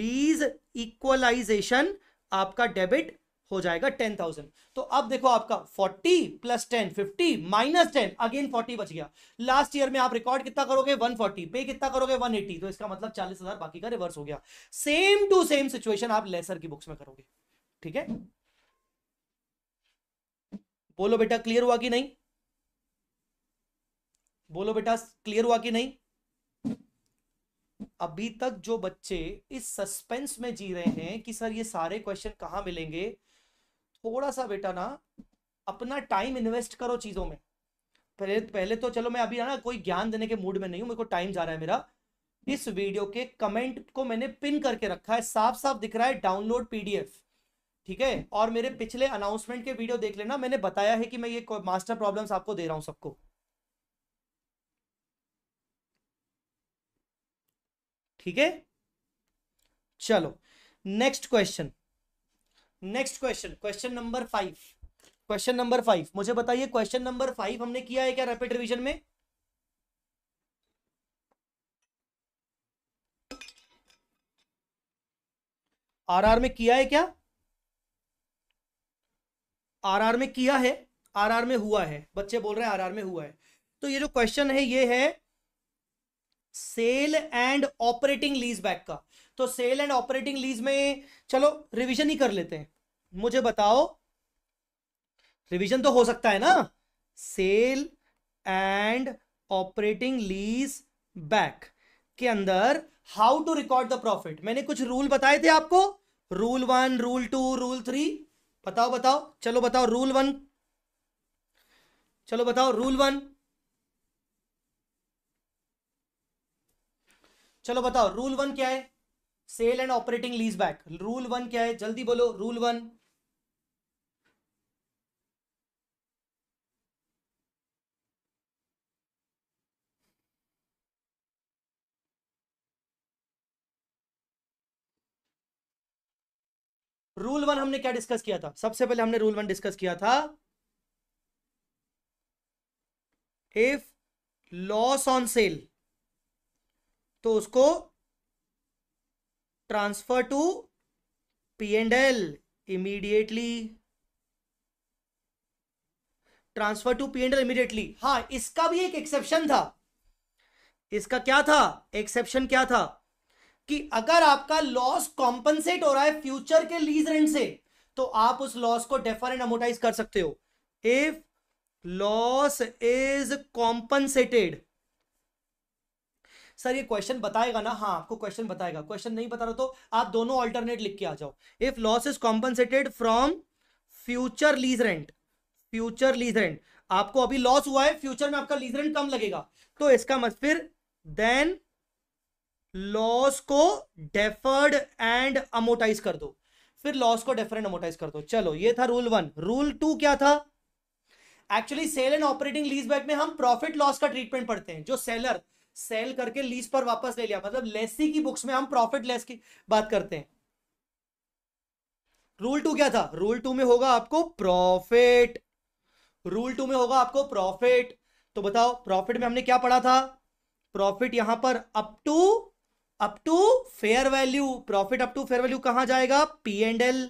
लीज इक्वलाइजेशन आपका डेबिट हो जाएगा टेन थाउजेंड तो अब देखो आपका forty plus ten fifty minus ten again forty बच गया लास्ट ईयर में आप रिकॉर्ड कितना करोगे वन फोर्टी पे कितना करोगे वन एटी तो इसका मतलब चालीस हजार बाकी का रिवर्स हो गया सेम टू सेम सिचुएशन आप लेसर की बुक्स में करोगे ठीक है बोलो बेटा क्लियर हुआ कि नहीं बोलो बेटा क्लियर हुआ कि नहीं अभी तक जो बच्चे इस सस्पेंस में जी रहे हैं कि सर ये सारे क्वेश्चन कहाँ मिलेंगे थोड़ा सा बेटा ना अपना टाइम इन्वेस्ट करो चीज़ों में पहले पहले तो चलो मैं अभी ना कोई ज्ञान देने के मूड में नहीं हूं मेरे को टाइम जा रहा है मेरा इस वीडियो के कमेंट को मैंने पिन करके रखा है साफ साफ दिख रहा है डाउनलोड पीडीएफ ठीक है और मेरे पिछले अनाउंसमेंट के वीडियो देख लेना मैंने बताया है कि मैं ये मास्टर प्रॉब्लम्स आपको दे रहा हूं सबको ठीक है चलो next question next question question number five question number five मुझे बताइए क्वेश्चन नंबर फाइव हमने किया है क्या रैपिड रिवीजन में आरआर में किया है क्या आरआर में किया है आरआर में हुआ है बच्चे बोल रहे हैं आरआर में हुआ है तो ये जो क्वेश्चन है ये है sale and operating lease back का तो सेल एंड ऑपरेटिंग लीज में चलो रिविजन ही कर लेते हैं मुझे बताओ रिविजन तो हो सकता है ना sale and operating lease back के अंदर how to record the profit मैंने कुछ रूल बताए थे आपको rule one rule two rule three बताओ बताओ चलो बताओ रूल वन चलो बताओ रूल वन चलो बताओ रूल वन क्या है sale and operating lease back rule one क्या है जल्दी बोलो रूल वन रूल वन हमने क्या डिस्कस किया था सबसे पहले हमने रूल वन डिस्कस किया था इफ लॉस ऑन सेल तो उसको transfer to P and L immediately transfer to P and L immediately हा इसका भी एक एक्सेप्शन था इसका क्या था एक्सेप्शन क्या था कि अगर आपका लॉस कॉम्पनसेट हो रहा है फ्यूचर के लीज रेंट से तो आप उस लॉस को डेफर एंड अमोटाइज कर सकते हो if loss is compensated sir ये क्वेश्चन बताएगा ना हाँ आपको क्वेश्चन बताएगा क्वेश्चन नहीं बता रहा तो आप दोनों ऑल्टरनेट लिख के आ जाओ if loss is compensated from future lease rent future lease rent आपको अभी लॉस हुआ है फ्यूचर में आपका लीज रेंट कम लगेगा तो इसका मत फिर देन लॉस को डेफर्ड एंड अमोटाइज कर दो फिर लॉस को डेफर एंड अमोटाइज कर दो चलो ये था रूल वन रूल टू क्या था actually sale and operating lease back में हम प्रॉफिट लॉस का ट्रीटमेंट पढ़ते हैं जो सेलर सेल करके लीज पर वापस ले लिया मतलब लेसी की बुक्स में हम प्रॉफिट लेस की बात करते हैं रूल टू क्या था रूल टू में होगा आपको प्रॉफिट रूल टू में होगा आपको प्रॉफिट तो बताओ प्रॉफिट में हमने क्या पढ़ा था प्रॉफिट यहां पर up to up to fair value profit up to fair value कहां जाएगा P and L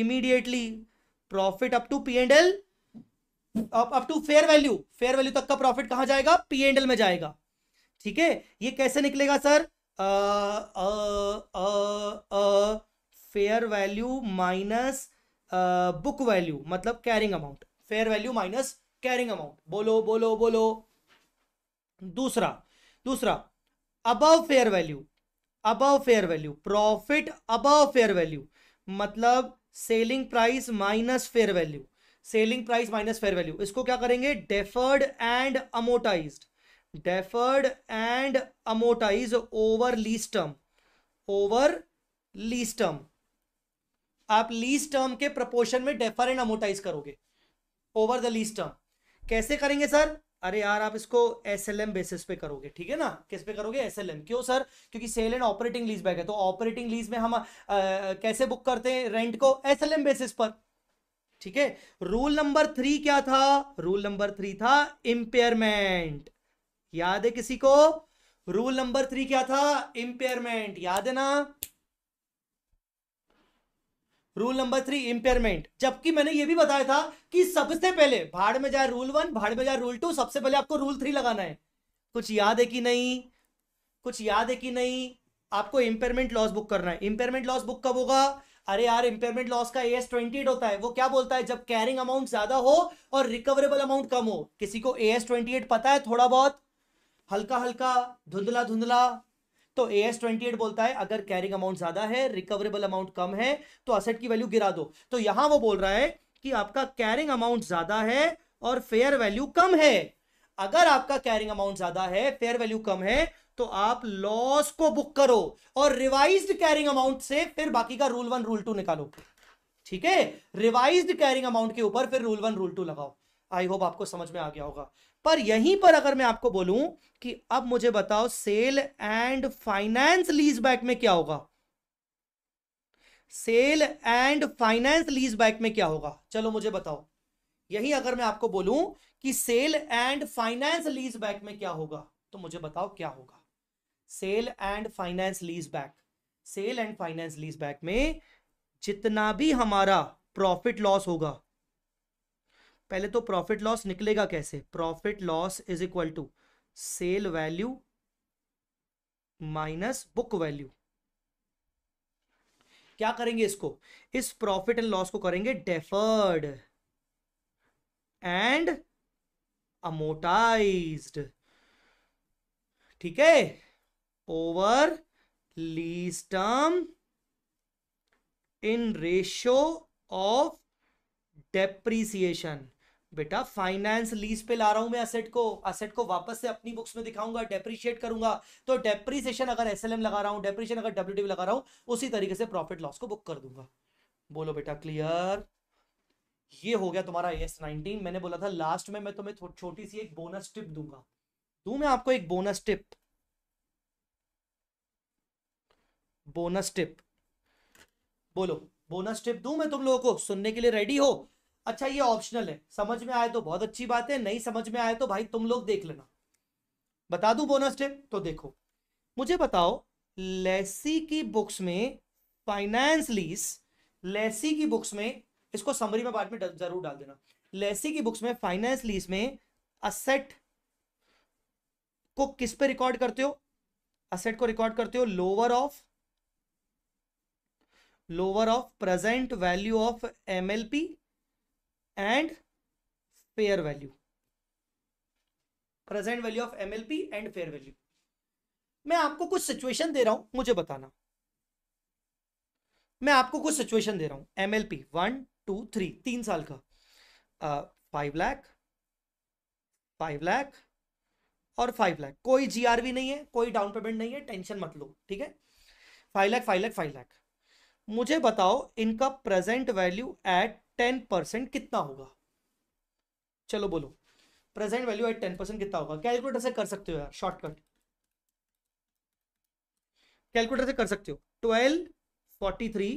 immediately profit up to P and L up to fair value fair value तक का प्रॉफिट कहां जाएगा पी एंड एल में जाएगा ठीक है ये कैसे निकलेगा sir fair value minus book value मतलब carrying amount fair value minus carrying amount बोलो बोलो बोलो दूसरा दूसरा above fair value above fair value profit above fair value मतलब selling price minus fair value selling price minus fair value इसको क्या करेंगे deferred and amortise deferred and amortise over lease term over lease term आप lease term के proportion में defer and amortise करोगे over the lease term कैसे करेंगे sir अरे यार आप इसको एस एल एम बेसिस पे करोगे ठीक है ना किस पे करोगे एस एल एम क्यों सर क्योंकि sale and operating lease back है तो ऑपरेटिंग लीज में हम आ, कैसे बुक करते हैं रेंट को एस एल एम बेसिस पर ठीक है रूल नंबर थ्री क्या था रूल नंबर थ्री था इंपेयरमेंट याद है किसी को रूल नंबर थ्री क्या था इंपेयरमेंट याद है ना रूल नंबर थ्री इंपेयरमेंट जबकि मैंने यह भी बताया था कि सबसे पहले भाड़ में जाए रूल वन भाड़ में जाए रूल टू सबसे पहले आपको रूल थ्री लगाना है कुछ याद है कि नहीं कुछ याद है कि नहीं आपको इंपेयरमेंट लॉस बुक करना है इंपेयरमेंट लॉस बुक कब होगा अरे यार इंपेयरमेंट लॉस का ए एस ट्वेंटी होता है वो क्या बोलता है जब कैरिंग अमाउंट ज्यादा हो और रिकवरेबल अमाउंट कम हो किसी को ए एस ट्वेंटी एट पता है थोड़ा बहुत हल्का हल्का धुंधला धुंधला तो ए एस ट्वेंटी एट बोलता है अगर कैरिंग अमाउंट ज्यादा है रिकवरेबल अमाउंट कम है तो असेट की वैल्यू गिरा दो तो यहां वो बोल रहा है कि आपका कैरिंग अमाउंट ज्यादा है और फेयर वैल्यू कम है अगर आपका कैरिंग अमाउंट ज्यादा है फेयर वैल्यू कम है तो आप लॉस को बुक करो और रिवाइज कैरिंग अमाउंट से फिर बाकी का रूल वन रूल टू निकालो ठीक है रिवाइज कैरिंग अमाउंट के ऊपर फिर रूल वन रूल टू लगाओ आई होप आपको समझ में आ गया होगा पर यहीं पर अगर मैं आपको बोलूं कि अब मुझे बताओ sale and finance lease back में क्या होगा sale and finance lease back में क्या होगा चलो मुझे बताओ यही अगर मैं आपको बोलूं कि sale and finance lease back में क्या होगा तो मुझे बताओ क्या होगा sale and finance lease back sale and finance lease back में जितना भी हमारा प्रॉफिट लॉस होगा पहले तो प्रॉफिट लॉस निकलेगा कैसे profit loss is equal to sale value minus book value क्या करेंगे इसको इस प्रॉफिट एंड लॉस को करेंगे डेफर्ड एंड अमोटाइज्ड ठीक है over lease term in ratio of depreciation बेटा फाइनेंस लीज पे ला रहा हूं मैं असेट को असेट को वापस से अपनी बुक्स में दिखाऊंगा डेप्रिशिएट करूंगा तो डेप्रिसिएशन अगर एसएलएम लगा रहा हूं डेप्रिशिएशन अगर डब्ल्यूटीवी लगा रहा हूं उसी तरीके से प्रॉफिट लॉस को बुक कर दूंगा बोलो बेटा क्लियर ये हो गया तुम्हारा एस नाइनटीन मैंने बोला था लास्ट में मैं तुम्हें छोटी सी एक बोनस टिप दूंगा दू मैं आपको एक बोनस टिप बोनस टिप बोलो बोनस टिप दू मैं तुम लोगों को सुनने के लिए रेडी हो अच्छा ये ऑप्शनल है समझ में आए तो बहुत अच्छी बात है नहीं समझ में आए तो भाई तुम लोग देख लेना बता दू बोनस टिप तो देखो मुझे बताओ लेसी की बुक्स में फाइनेंस लीज लेसी की बुक्स में इसको समरी में बाद में जरूर डाल देना लेसी की बुक्स में फाइनेंस लीज में असेट को किस पे रिकॉर्ड करते हो असेट को रिकॉर्ड करते हो lower of lower value of value of mlp and fair value present value of MLP and fair value मैं आपको कुछ सिचुएशन दे रहा हूं मुझे बताना मैं आपको कुछ सिचुएशन दे रहा हूं एमएलपी वन टू थ्री तीन साल का फाइव लैख फाइव लैख और फाइव लैख कोई जीआरवी नहीं है कोई डाउन पेमेंट नहीं है टेंशन मत लो ठीक है five lakh five lakh five lakh मुझे बताओ इनका present value at ten percent कितना होगा चलो बोलो present value at ten percent कितना होगा कैलकुलेटर से कर सकते हो यार शॉर्टकट कैलकुलेटर से कर सकते हो twelve forty three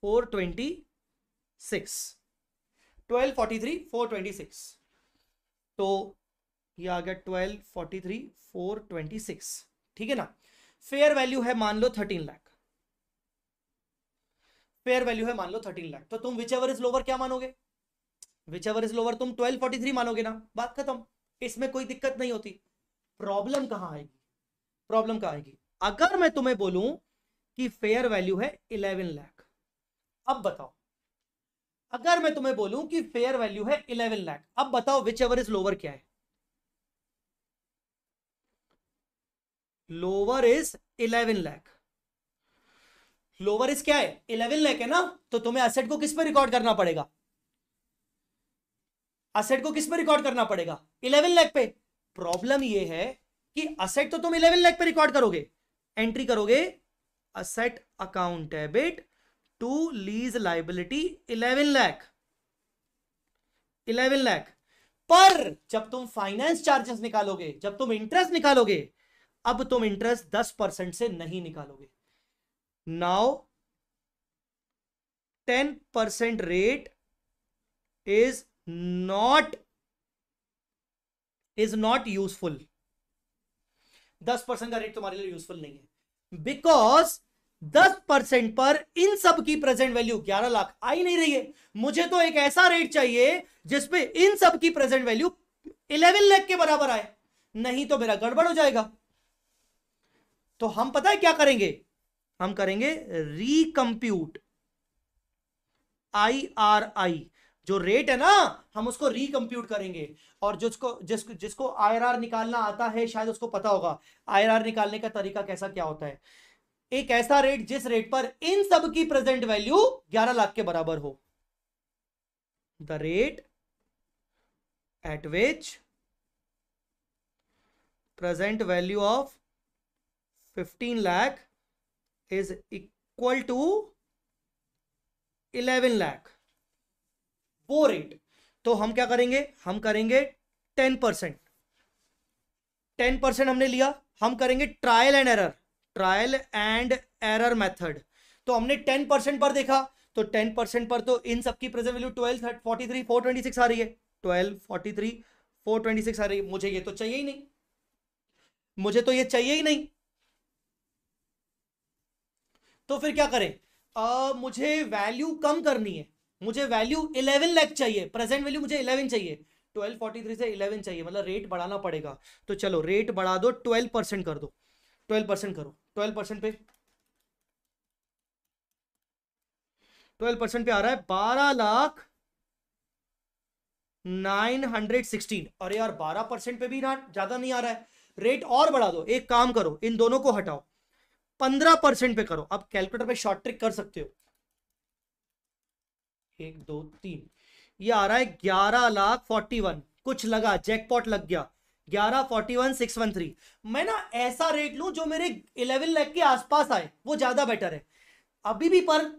four twenty six twelve forty three four twenty six तो ये आ गया twelve forty three four twenty six ठीक है ना फेयर वैल्यू है मान लो थर्टीन लाख फेयर वैल्यू है मान लो थर्टीन लाख तो तुम विच एवर इज लोवर क्या मानोगे विच एवर इज लोवर तुम ट्वेल्व फोर्टी थ्री मानोगे ना बात खत्म इसमें कोई दिक्कत नहीं होती प्रॉब्लम कहां आएगी प्रॉब्लम कहां आएगी अगर मैं तुम्हें बोलूं कि फेयर वैल्यू है इलेवन लाख अब बताओ अगर मैं तुम्हें बोलूं कि फेयर वैल्यू है इलेवन लाख अब बताओ विच एवर इज लोवर क्या है lower is eleven lakh lower is क्या है इलेवन लैख है ना तो तुम्हें असेट को किस पे रिकॉर्ड करना पड़ेगा असेट को किस पे रिकॉर्ड करना पड़ेगा इलेवन लैख पे प्रॉब्लम ये है कि असेट तो तुम इलेवन लैख पे रिकॉर्ड करोगे एंट्री करोगे asset account debit to lease liability eleven lakh eleven lakh पर जब तुम फाइनेंस चार्जेस निकालोगे जब तुम इंटरेस्ट निकालोगे अब तुम इंटरेस्ट दस परसेंट से नहीं निकालोगे now 10% rate is not is not useful 10% का रेट तुम्हारे लिए यूजफुल नहीं है बिकॉज 10% पर इन सब की प्रेजेंट वैल्यू 11 लाख आई नहीं रही है मुझे तो एक ऐसा रेट चाहिए जिसपे इन सब की प्रेजेंट वैल्यू 11 लाख के बराबर आए नहीं तो मेरा गड़बड़ हो जाएगा तो हम पता है क्या करेंगे हम करेंगे रिकम्प्यूट आई आर आई जो रेट है ना हम उसको रिकम्प्यूट करेंगे और जिसको जिसको जिसको आर निकालना आता है शायद उसको पता होगा आर निकालने का तरीका कैसा क्या होता है एक ऐसा रेट जिस रेट पर इन सब की प्रेजेंट वैल्यू 11 लाख के बराबर हो the rate at which present value of 15 lakh is equal to 11 lakh वो रेट तो हम क्या करेंगे हम करेंगे 10 परसेंट टेन परसेंट हमने लिया हम करेंगे trial and error trial and error method तो हमने टेन परसेंट पर देखा तो टेन परसेंट पर तो इन सबकी present value twelve forty three four twenty six आ रही है twelve forty three four twenty six आ रही है मुझे ये तो चाहिए ही नहीं मुझे तो ये चाहिए ही नहीं तो फिर क्या करें आ, मुझे वैल्यू कम करनी है मुझे वैल्यू इलेवन लैख चाहिए प्रेजेंट वैल्यू मुझे इलेवन चाहिए ट्वेल्व फोर्टी थ्री से इलेवन चाहिए मतलब रेट बढ़ाना पड़ेगा तो चलो रेट बढ़ा दो ट्वेल्व परसेंट कर दो ट्वेल्व परसेंट करो ट्वेल्व परसेंट पे ट्वेल्व परसेंट पे आ रहा है बारह लाख नाइन हंड्रेड सिक्सटीन और यार बारह परसेंट पे भी ना ज्यादा नहीं आ रहा है रेट और बढ़ा दो एक काम करो इन दोनों को हटाओ पंद्रह परसेंट पे करो आप कैलकुलेटर पे शॉर्ट ट्रिक कर सकते हो एक दो तीन ये आ रहा है ग्यारह लाख फोर्टी वन कुछ लगा जैकपॉट लग गया ग्यारह forty one six one three मैं ना ऐसा रेट लू जो मेरे इलेवन लाख के आसपास आए वो ज्यादा बेटर है अभी भी पर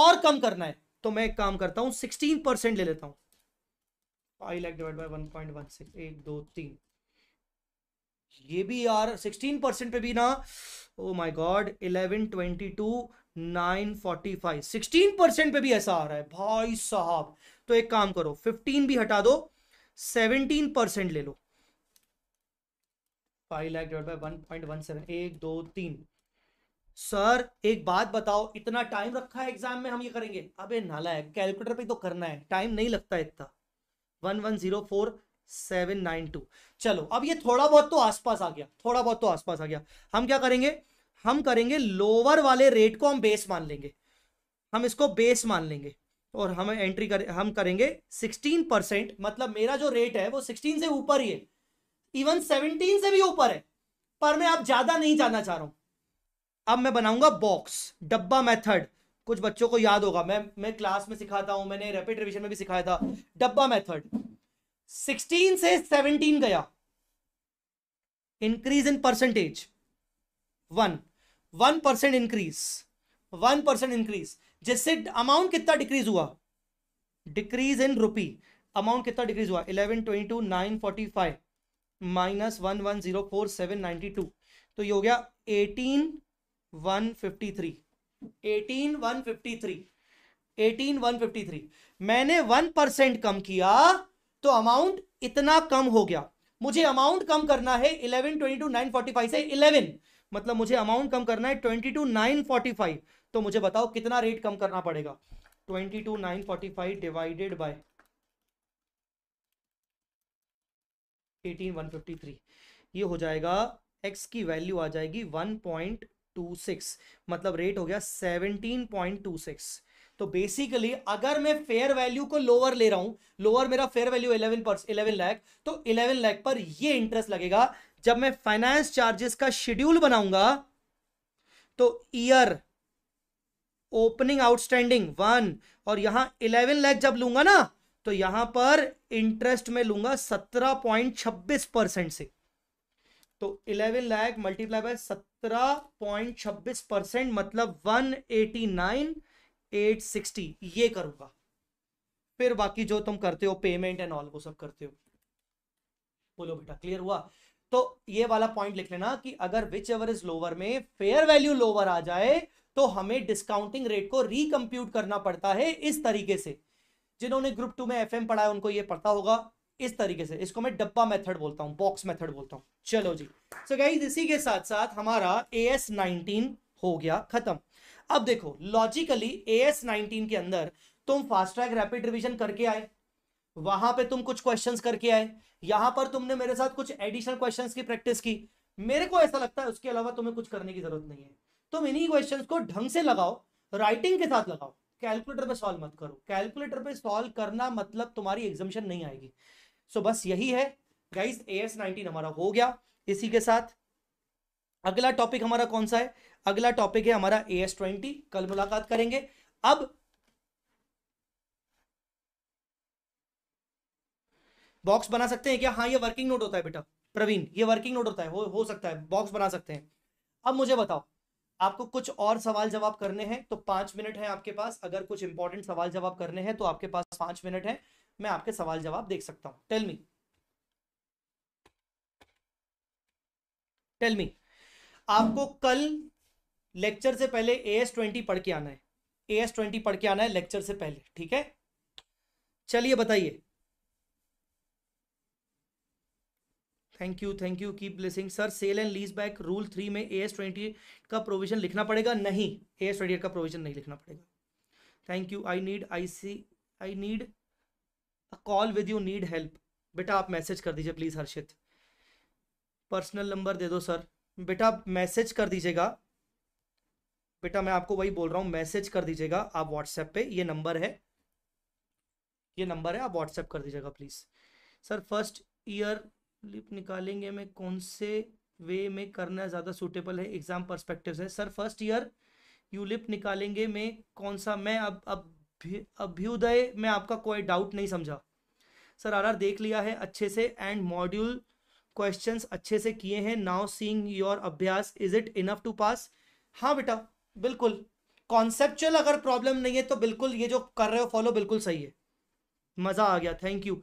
और कम करना है तो मैं एक काम करता हूं सिक्सटीन परसेंट ले लेता हूं five lakh divide by one point one six एक दो तीन ये भी यार सिक्सटीन परसेंट पे भी ना oh my god eleven twenty two nine forty five sixteen percent पे भी ऐसा आ रहा है भाई साहब तो एक काम करो फिफ्टीन भी हटा दो सेवनटीन परसेंट ले लो five lakh divide by one point one seven एक दो तीन सर एक बात बताओ इतना टाइम रखा है एग्जाम में हम ये करेंगे अबे नाला है कैलकुलेटर पे तो करना है टाइम नहीं लगता इतना one one zero four seven nine two चलो अब ये थोड़ा बहुत तो आसपास आ गया थोड़ा बहुत तो आसपास आ गया हम क्या करेंगे हम करेंगे लोअर वाले रेट को हम बेस मान लेंगे हम इसको बेस मान लेंगे और हम एंट्री करें हम करेंगे सिक्सटीन परसेंट मतलब मेरा जो रेट है वो सिक्सटीन से ऊपर ही है इवन सेवनटीन से भी ऊपर है पर मैं आप ज्यादा नहीं जाना चाह रहा हूं अब मैं बनाऊंगा बॉक्स डब्बा मेथड कुछ बच्चों को याद होगा मैं मैं क्लास में सिखाता हूं मैंने रैपिड रिविजन में भी सिखाया था डब्बा मेथड सिक्सटीन से सेवनटीन गया increase in percentage one one percent increase one percent increase जिससे अमाउंट कितना डिक्रीज हुआ डिक्रीज इन रुपी अमाउंट कितना डिक्रीज हुआ eleven twenty two nine forty five minus one one zero four seven ninety two तो ये हो गया eighteen one fifty three eighteen one fifty three eighteen one fifty three मैंने one percent कम किया तो अमाउंट इतना कम हो गया मुझे अमाउंट कम करना है eleven twenty two nine forty five से इलेवन मतलब मुझे अमाउंट कम करना है twenty two nine forty five तो मुझे बताओ कितना रेट कम करना पड़ेगा twenty two nine forty five divided by eighteen one fifty three ये हो जाएगा एक्स की वैल्यू आ जाएगी वन पॉइंट टू सिक्स मतलब रेट हो गया सेवनटीन पॉइंट टू सिक्स तो बेसिकली अगर मैं फेयर वैल्यू को लोअर ले रहा हूं लोअर मेरा फेयर वैल्यू इलेवन पर इलेवन लैख तो इलेवन लैख पर ये इंटरेस्ट लगेगा जब मैं फाइनेंस चार्जेस का शेड्यूल बनाऊंगा तो ईयर ओपनिंग आउटस्टैंडिंग वन और यहां इलेवन लैख जब लूंगा ना तो यहां पर इंटरेस्ट में लूंगा सत्रह पॉइंट छब्बीस परसेंट से तो इलेवन लैख मल्टीप्लाई बाय सत्रह पॉइंट छब्बीस परसेंट मतलब one eighty nine eight sixty ये करूंगा फिर बाकी जो तुम करते हो पेमेंट एंड ऑल वो सब करते हो बोलो बेटा क्लियर हुआ तो ये वाला पॉइंट लिख लेना कि अगर विच एवर इज लोअर में फेयर वैल्यू लोअर आ जाए तो हमें डिस्काउंटिंग रेट को रिकम्प्यूट करना पड़ता है इस तरीके से जिन्होंने ग्रुप टू में एफ पढ़ा है उनको ये पढ़ता होगा इस तरीके से इसको मैं डब्बा मेथड बोलता हूँ बॉक्स मेथड बोलता हूँ चलो जी सो so गाइज इसी के साथ साथ हमारा ए एस नाइनटीन हो गया खत्म अब देखो लॉजिकली ए एस नाइनटीन के अंदर तुम फास्ट ट्रैक रैपिड रिविजन करके आए वहां पे तुम कुछ क्वेश्चंस करके आए यहां पर तुमने मेरे साथ कुछ एडिशनल क्वेश्चंस की प्रैक्टिस की मेरे को ऐसा लगता है उसके अलावा तुम्हें कुछ करने की जरूरत नहीं है तुम इन्हीं क्वेश्चंस को ढंग से लगाओ राइटिंग के साथ लगाओ कैलकुलेटर पे सॉल्व मत करो कैलकुलेटर पे सॉल्व करना मतलब तुम्हारी एग्जामिशन नहीं आएगी सो so, बस यही है गाइस ए एस हमारा हो गया इसी के साथ अगला टॉपिक हमारा कौन सा है अगला टॉपिक है हमारा ए एस ट्वेंटी कल मुलाकात करेंगे अब बॉक्स बना सकते हैं क्या हाँ ये वर्किंग नोट होता है बेटा प्रवीण ये वर्किंग नोट होता है हो, हो सकता है बॉक्स बना सकते हैं अब मुझे बताओ आपको कुछ और सवाल जवाब करने हैं तो पांच मिनट है आपके पास अगर कुछ इंपॉर्टेंट सवाल जवाब करने हैं तो आपके पास पांच मिनट है मैं आपके सवाल जवाब देख सकता हूं टेलमी टेलमी आपको कल लेक्चर से पहले ए एस ट्वेंटी पढ़ के आना है ए एस ट्वेंटी पढ़ के आना है लेक्चर से पहले ठीक है चलिए बताइए thank you thank you keep blessing sir sale and lease back rule three में ए एस ट्वेंटी का प्रोविजन लिखना पड़ेगा नहीं ए एस ट्वेंटी का प्रोविजन नहीं लिखना पड़ेगा thank you I need I C I need a call with you need help बेटा आप मैसेज कर दीजिए प्लीज़ हर्षित पर्सनल नंबर दे दो सर बेटा मैसेज कर दीजिएगा बेटा मैं आपको वही बोल रहा हूँ मैसेज कर दीजिएगा आप व्हाट्सएप पे ये नंबर है ये नंबर है आप व्हाट्सएप कर दीजिएगा प्लीज़ सर फर्स्ट ईयर लिप निकालेंगे में कौन से वे में करना ज़्यादा सूटेबल है एग्ज़ाम परस्पेक्टिव से सर फर्स्ट ईयर यू लिप निकालेंगे में कौन सा मैं अब अब अभ्युदय में आपका कोई डाउट नहीं समझा सर आर देख लिया है अच्छे से एंड मॉड्यूल क्वेश्चंस अच्छे से किए हैं now seeing your Abhyas is it enough to pass हाँ बेटा बिल्कुल कॉन्सेप्चुअल अगर प्रॉब्लम नहीं है तो बिल्कुल ये जो कर रहे हो फॉलो बिल्कुल सही है मज़ा आ गया थैंक यू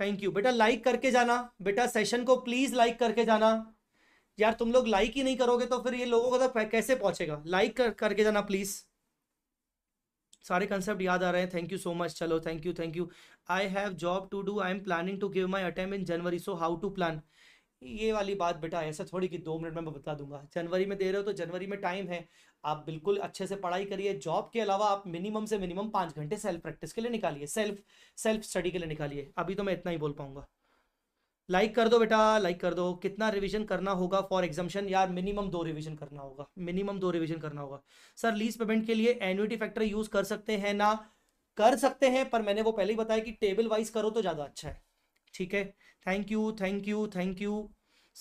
थैंक यू बेटा लाइक करके जाना बेटा सेशन को प्लीज़ लाइक करके जाना यार तुम लोग लाइक ही नहीं करोगे तो फिर ये लोगों को तो कैसे पहुंचेगा लाइक कर, करके जाना प्लीज़ सारे कंसेप्ट याद आ रहे हैं थैंक यू सो मच चलो thank you thank you I have job to do I am planning to give my attempt in January so how to plan ये वाली बात बेटा ऐसा थोड़ी कि दो मिनट में मैं बता दूंगा जनवरी में दे रहे हो तो जनवरी में टाइम है आप बिल्कुल अच्छे से पढ़ाई करिए जॉब के अलावा आप मिनिमम से मिनिमम पाँच घंटे सेल्फ प्रैक्टिस के लिए निकालिए सेल्फ सेल्फ स्टडी के लिए निकालिए अभी तो मैं इतना ही बोल पाऊंगा लाइक कर दो बेटा लाइक कर दो कितना रिवीजन करना होगा फॉर एग्जामिशन यार मिनिमम दो रिवीजन करना होगा मिनिमम दो रिवीजन करना होगा सर लीज पेमेंट के लिए एनुअटी फैक्टर यूज कर सकते हैं ना कर सकते हैं पर मैंने वो पहले ही बताया कि टेबल वाइज करो तो ज़्यादा अच्छा है ठीक है thank you thank you thank you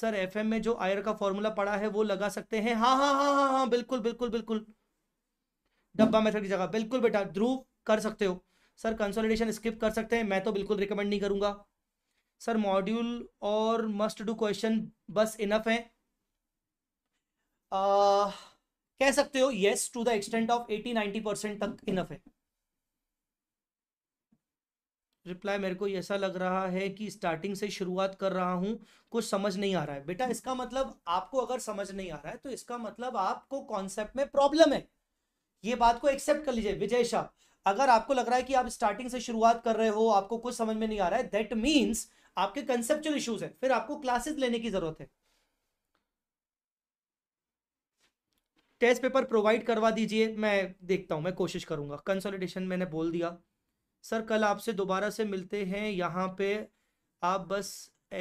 sir FM में जो आयर का फॉर्मूला पड़ा है वो लगा सकते हैं हाँ हाँ हाँ हाँ हाँ बिल्कुल बिल्कुल बिल्कुल डब्बा मेथड की जगह बिल्कुल बेटा ध्रुव कर सकते हो सर कंसोलिडेशन स्किप कर सकते हैं मैं तो बिल्कुल रिकमेंड नहीं करूंगा सर मॉड्यूल और मस्ट डू क्वेश्चन बस इनफ है आ, कह सकते हो yes to the extent of eighty ninety percent तक इनफ है रिप्लाई मेरे को ऐसा लग रहा है कि स्टार्टिंग से शुरुआत कर रहा हूँ कुछ समझ नहीं आ रहा है बेटा इसका मतलब आपको अगर समझ नहीं आ रहा है तो इसका मतलब आपको कॉन्सेप्ट में प्रॉब्लम है ये बात को एक्सेप्ट कर लीजिए विजय शाह अगर आपको लग रहा है कि आप स्टार्टिंग से शुरुआत कर रहे हो आपको कुछ समझ में नहीं आ रहा है दैट मीन्स आपके कंसेप्चुअल इश्यूज है फिर आपको क्लासेस लेने की जरूरत है टेस्ट पेपर प्रोवाइड करवा दीजिए मैं देखता हूँ मैं कोशिश करूंगा कंसोलिडेशन मैंने बोल दिया सर कल आपसे दोबारा से मिलते हैं यहाँ पे आप बस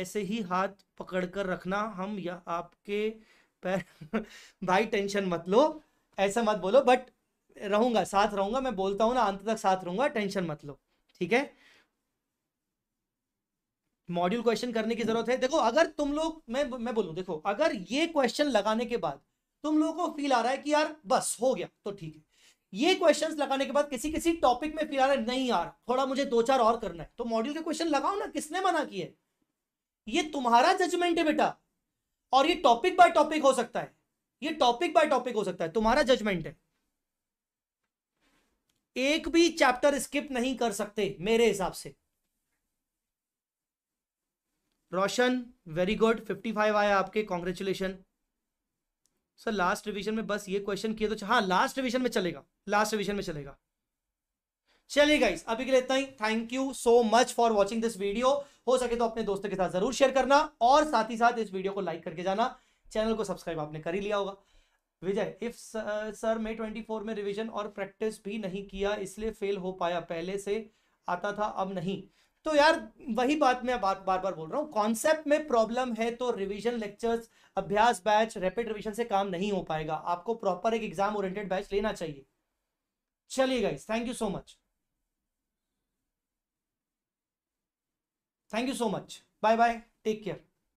ऐसे ही हाथ पकड़ कर रखना हम या आपके पैर *laughs* भाई टेंशन मत लो ऐसा मत बोलो बट रहूंगा साथ रहूंगा मैं बोलता हूँ ना अंत तक साथ रहूंगा टेंशन मत लो ठीक है मॉड्यूल क्वेश्चन करने की जरूरत है देखो अगर तुम लोग मैं मैं बोलूँ देखो अगर ये क्वेश्चन लगाने के बाद तुम लोगों को फील आ रहा है कि यार बस हो गया तो ठीक है ये क्वेश्चंस लगाने के बाद किसी किसी टॉपिक में फिलहाल नहीं रहा थोड़ा मुझे दो चार और करना है तो मॉड्यूल के क्वेश्चन लगाओ ना किसने मना किए ये तुम्हारा जजमेंट है बेटा और ये टॉपिक बाय टॉपिक हो सकता है ये टॉपिक बाय टॉपिक हो सकता है तुम्हारा जजमेंट है एक भी चैप्टर स्किप नहीं कर सकते मेरे हिसाब से रोशन वेरी गुड फिफ्टी आया आपके कॉन्ग्रेचुलेशन सर लास्ट रिविजन में बस ये क्वेश्चन किए तो हाँ लास्ट रिविजन में चलेगा लास्ट रिविजन में चलेगा चलिए गाइस अभी के लिए इतना ही thank you so much for watching this video हो सके तो अपने दोस्तों के साथ जरूर शेयर करना और साथ ही साथ इस वीडियो को लाइक करके जाना चैनल को सब्सक्राइब आपने कर ही लिया होगा विजय इफ सर मे 24 में रिवीजन और प्रैक्टिस भी नहीं किया इसलिए फेल हो पाया पहले से आता था अब नहीं तो यार वही बात मैं बार बार बार बोल रहा हूँ कॉन्सेप्ट में प्रॉब्लम है तो revision lectures Abhyas batch rapid revision से काम नहीं हो पाएगा आपको प्रॉपर एक एग्जाम ओरिएंटेड बैच लेना चाहिए चलिए guys thank you so much thank you so much bye bye take care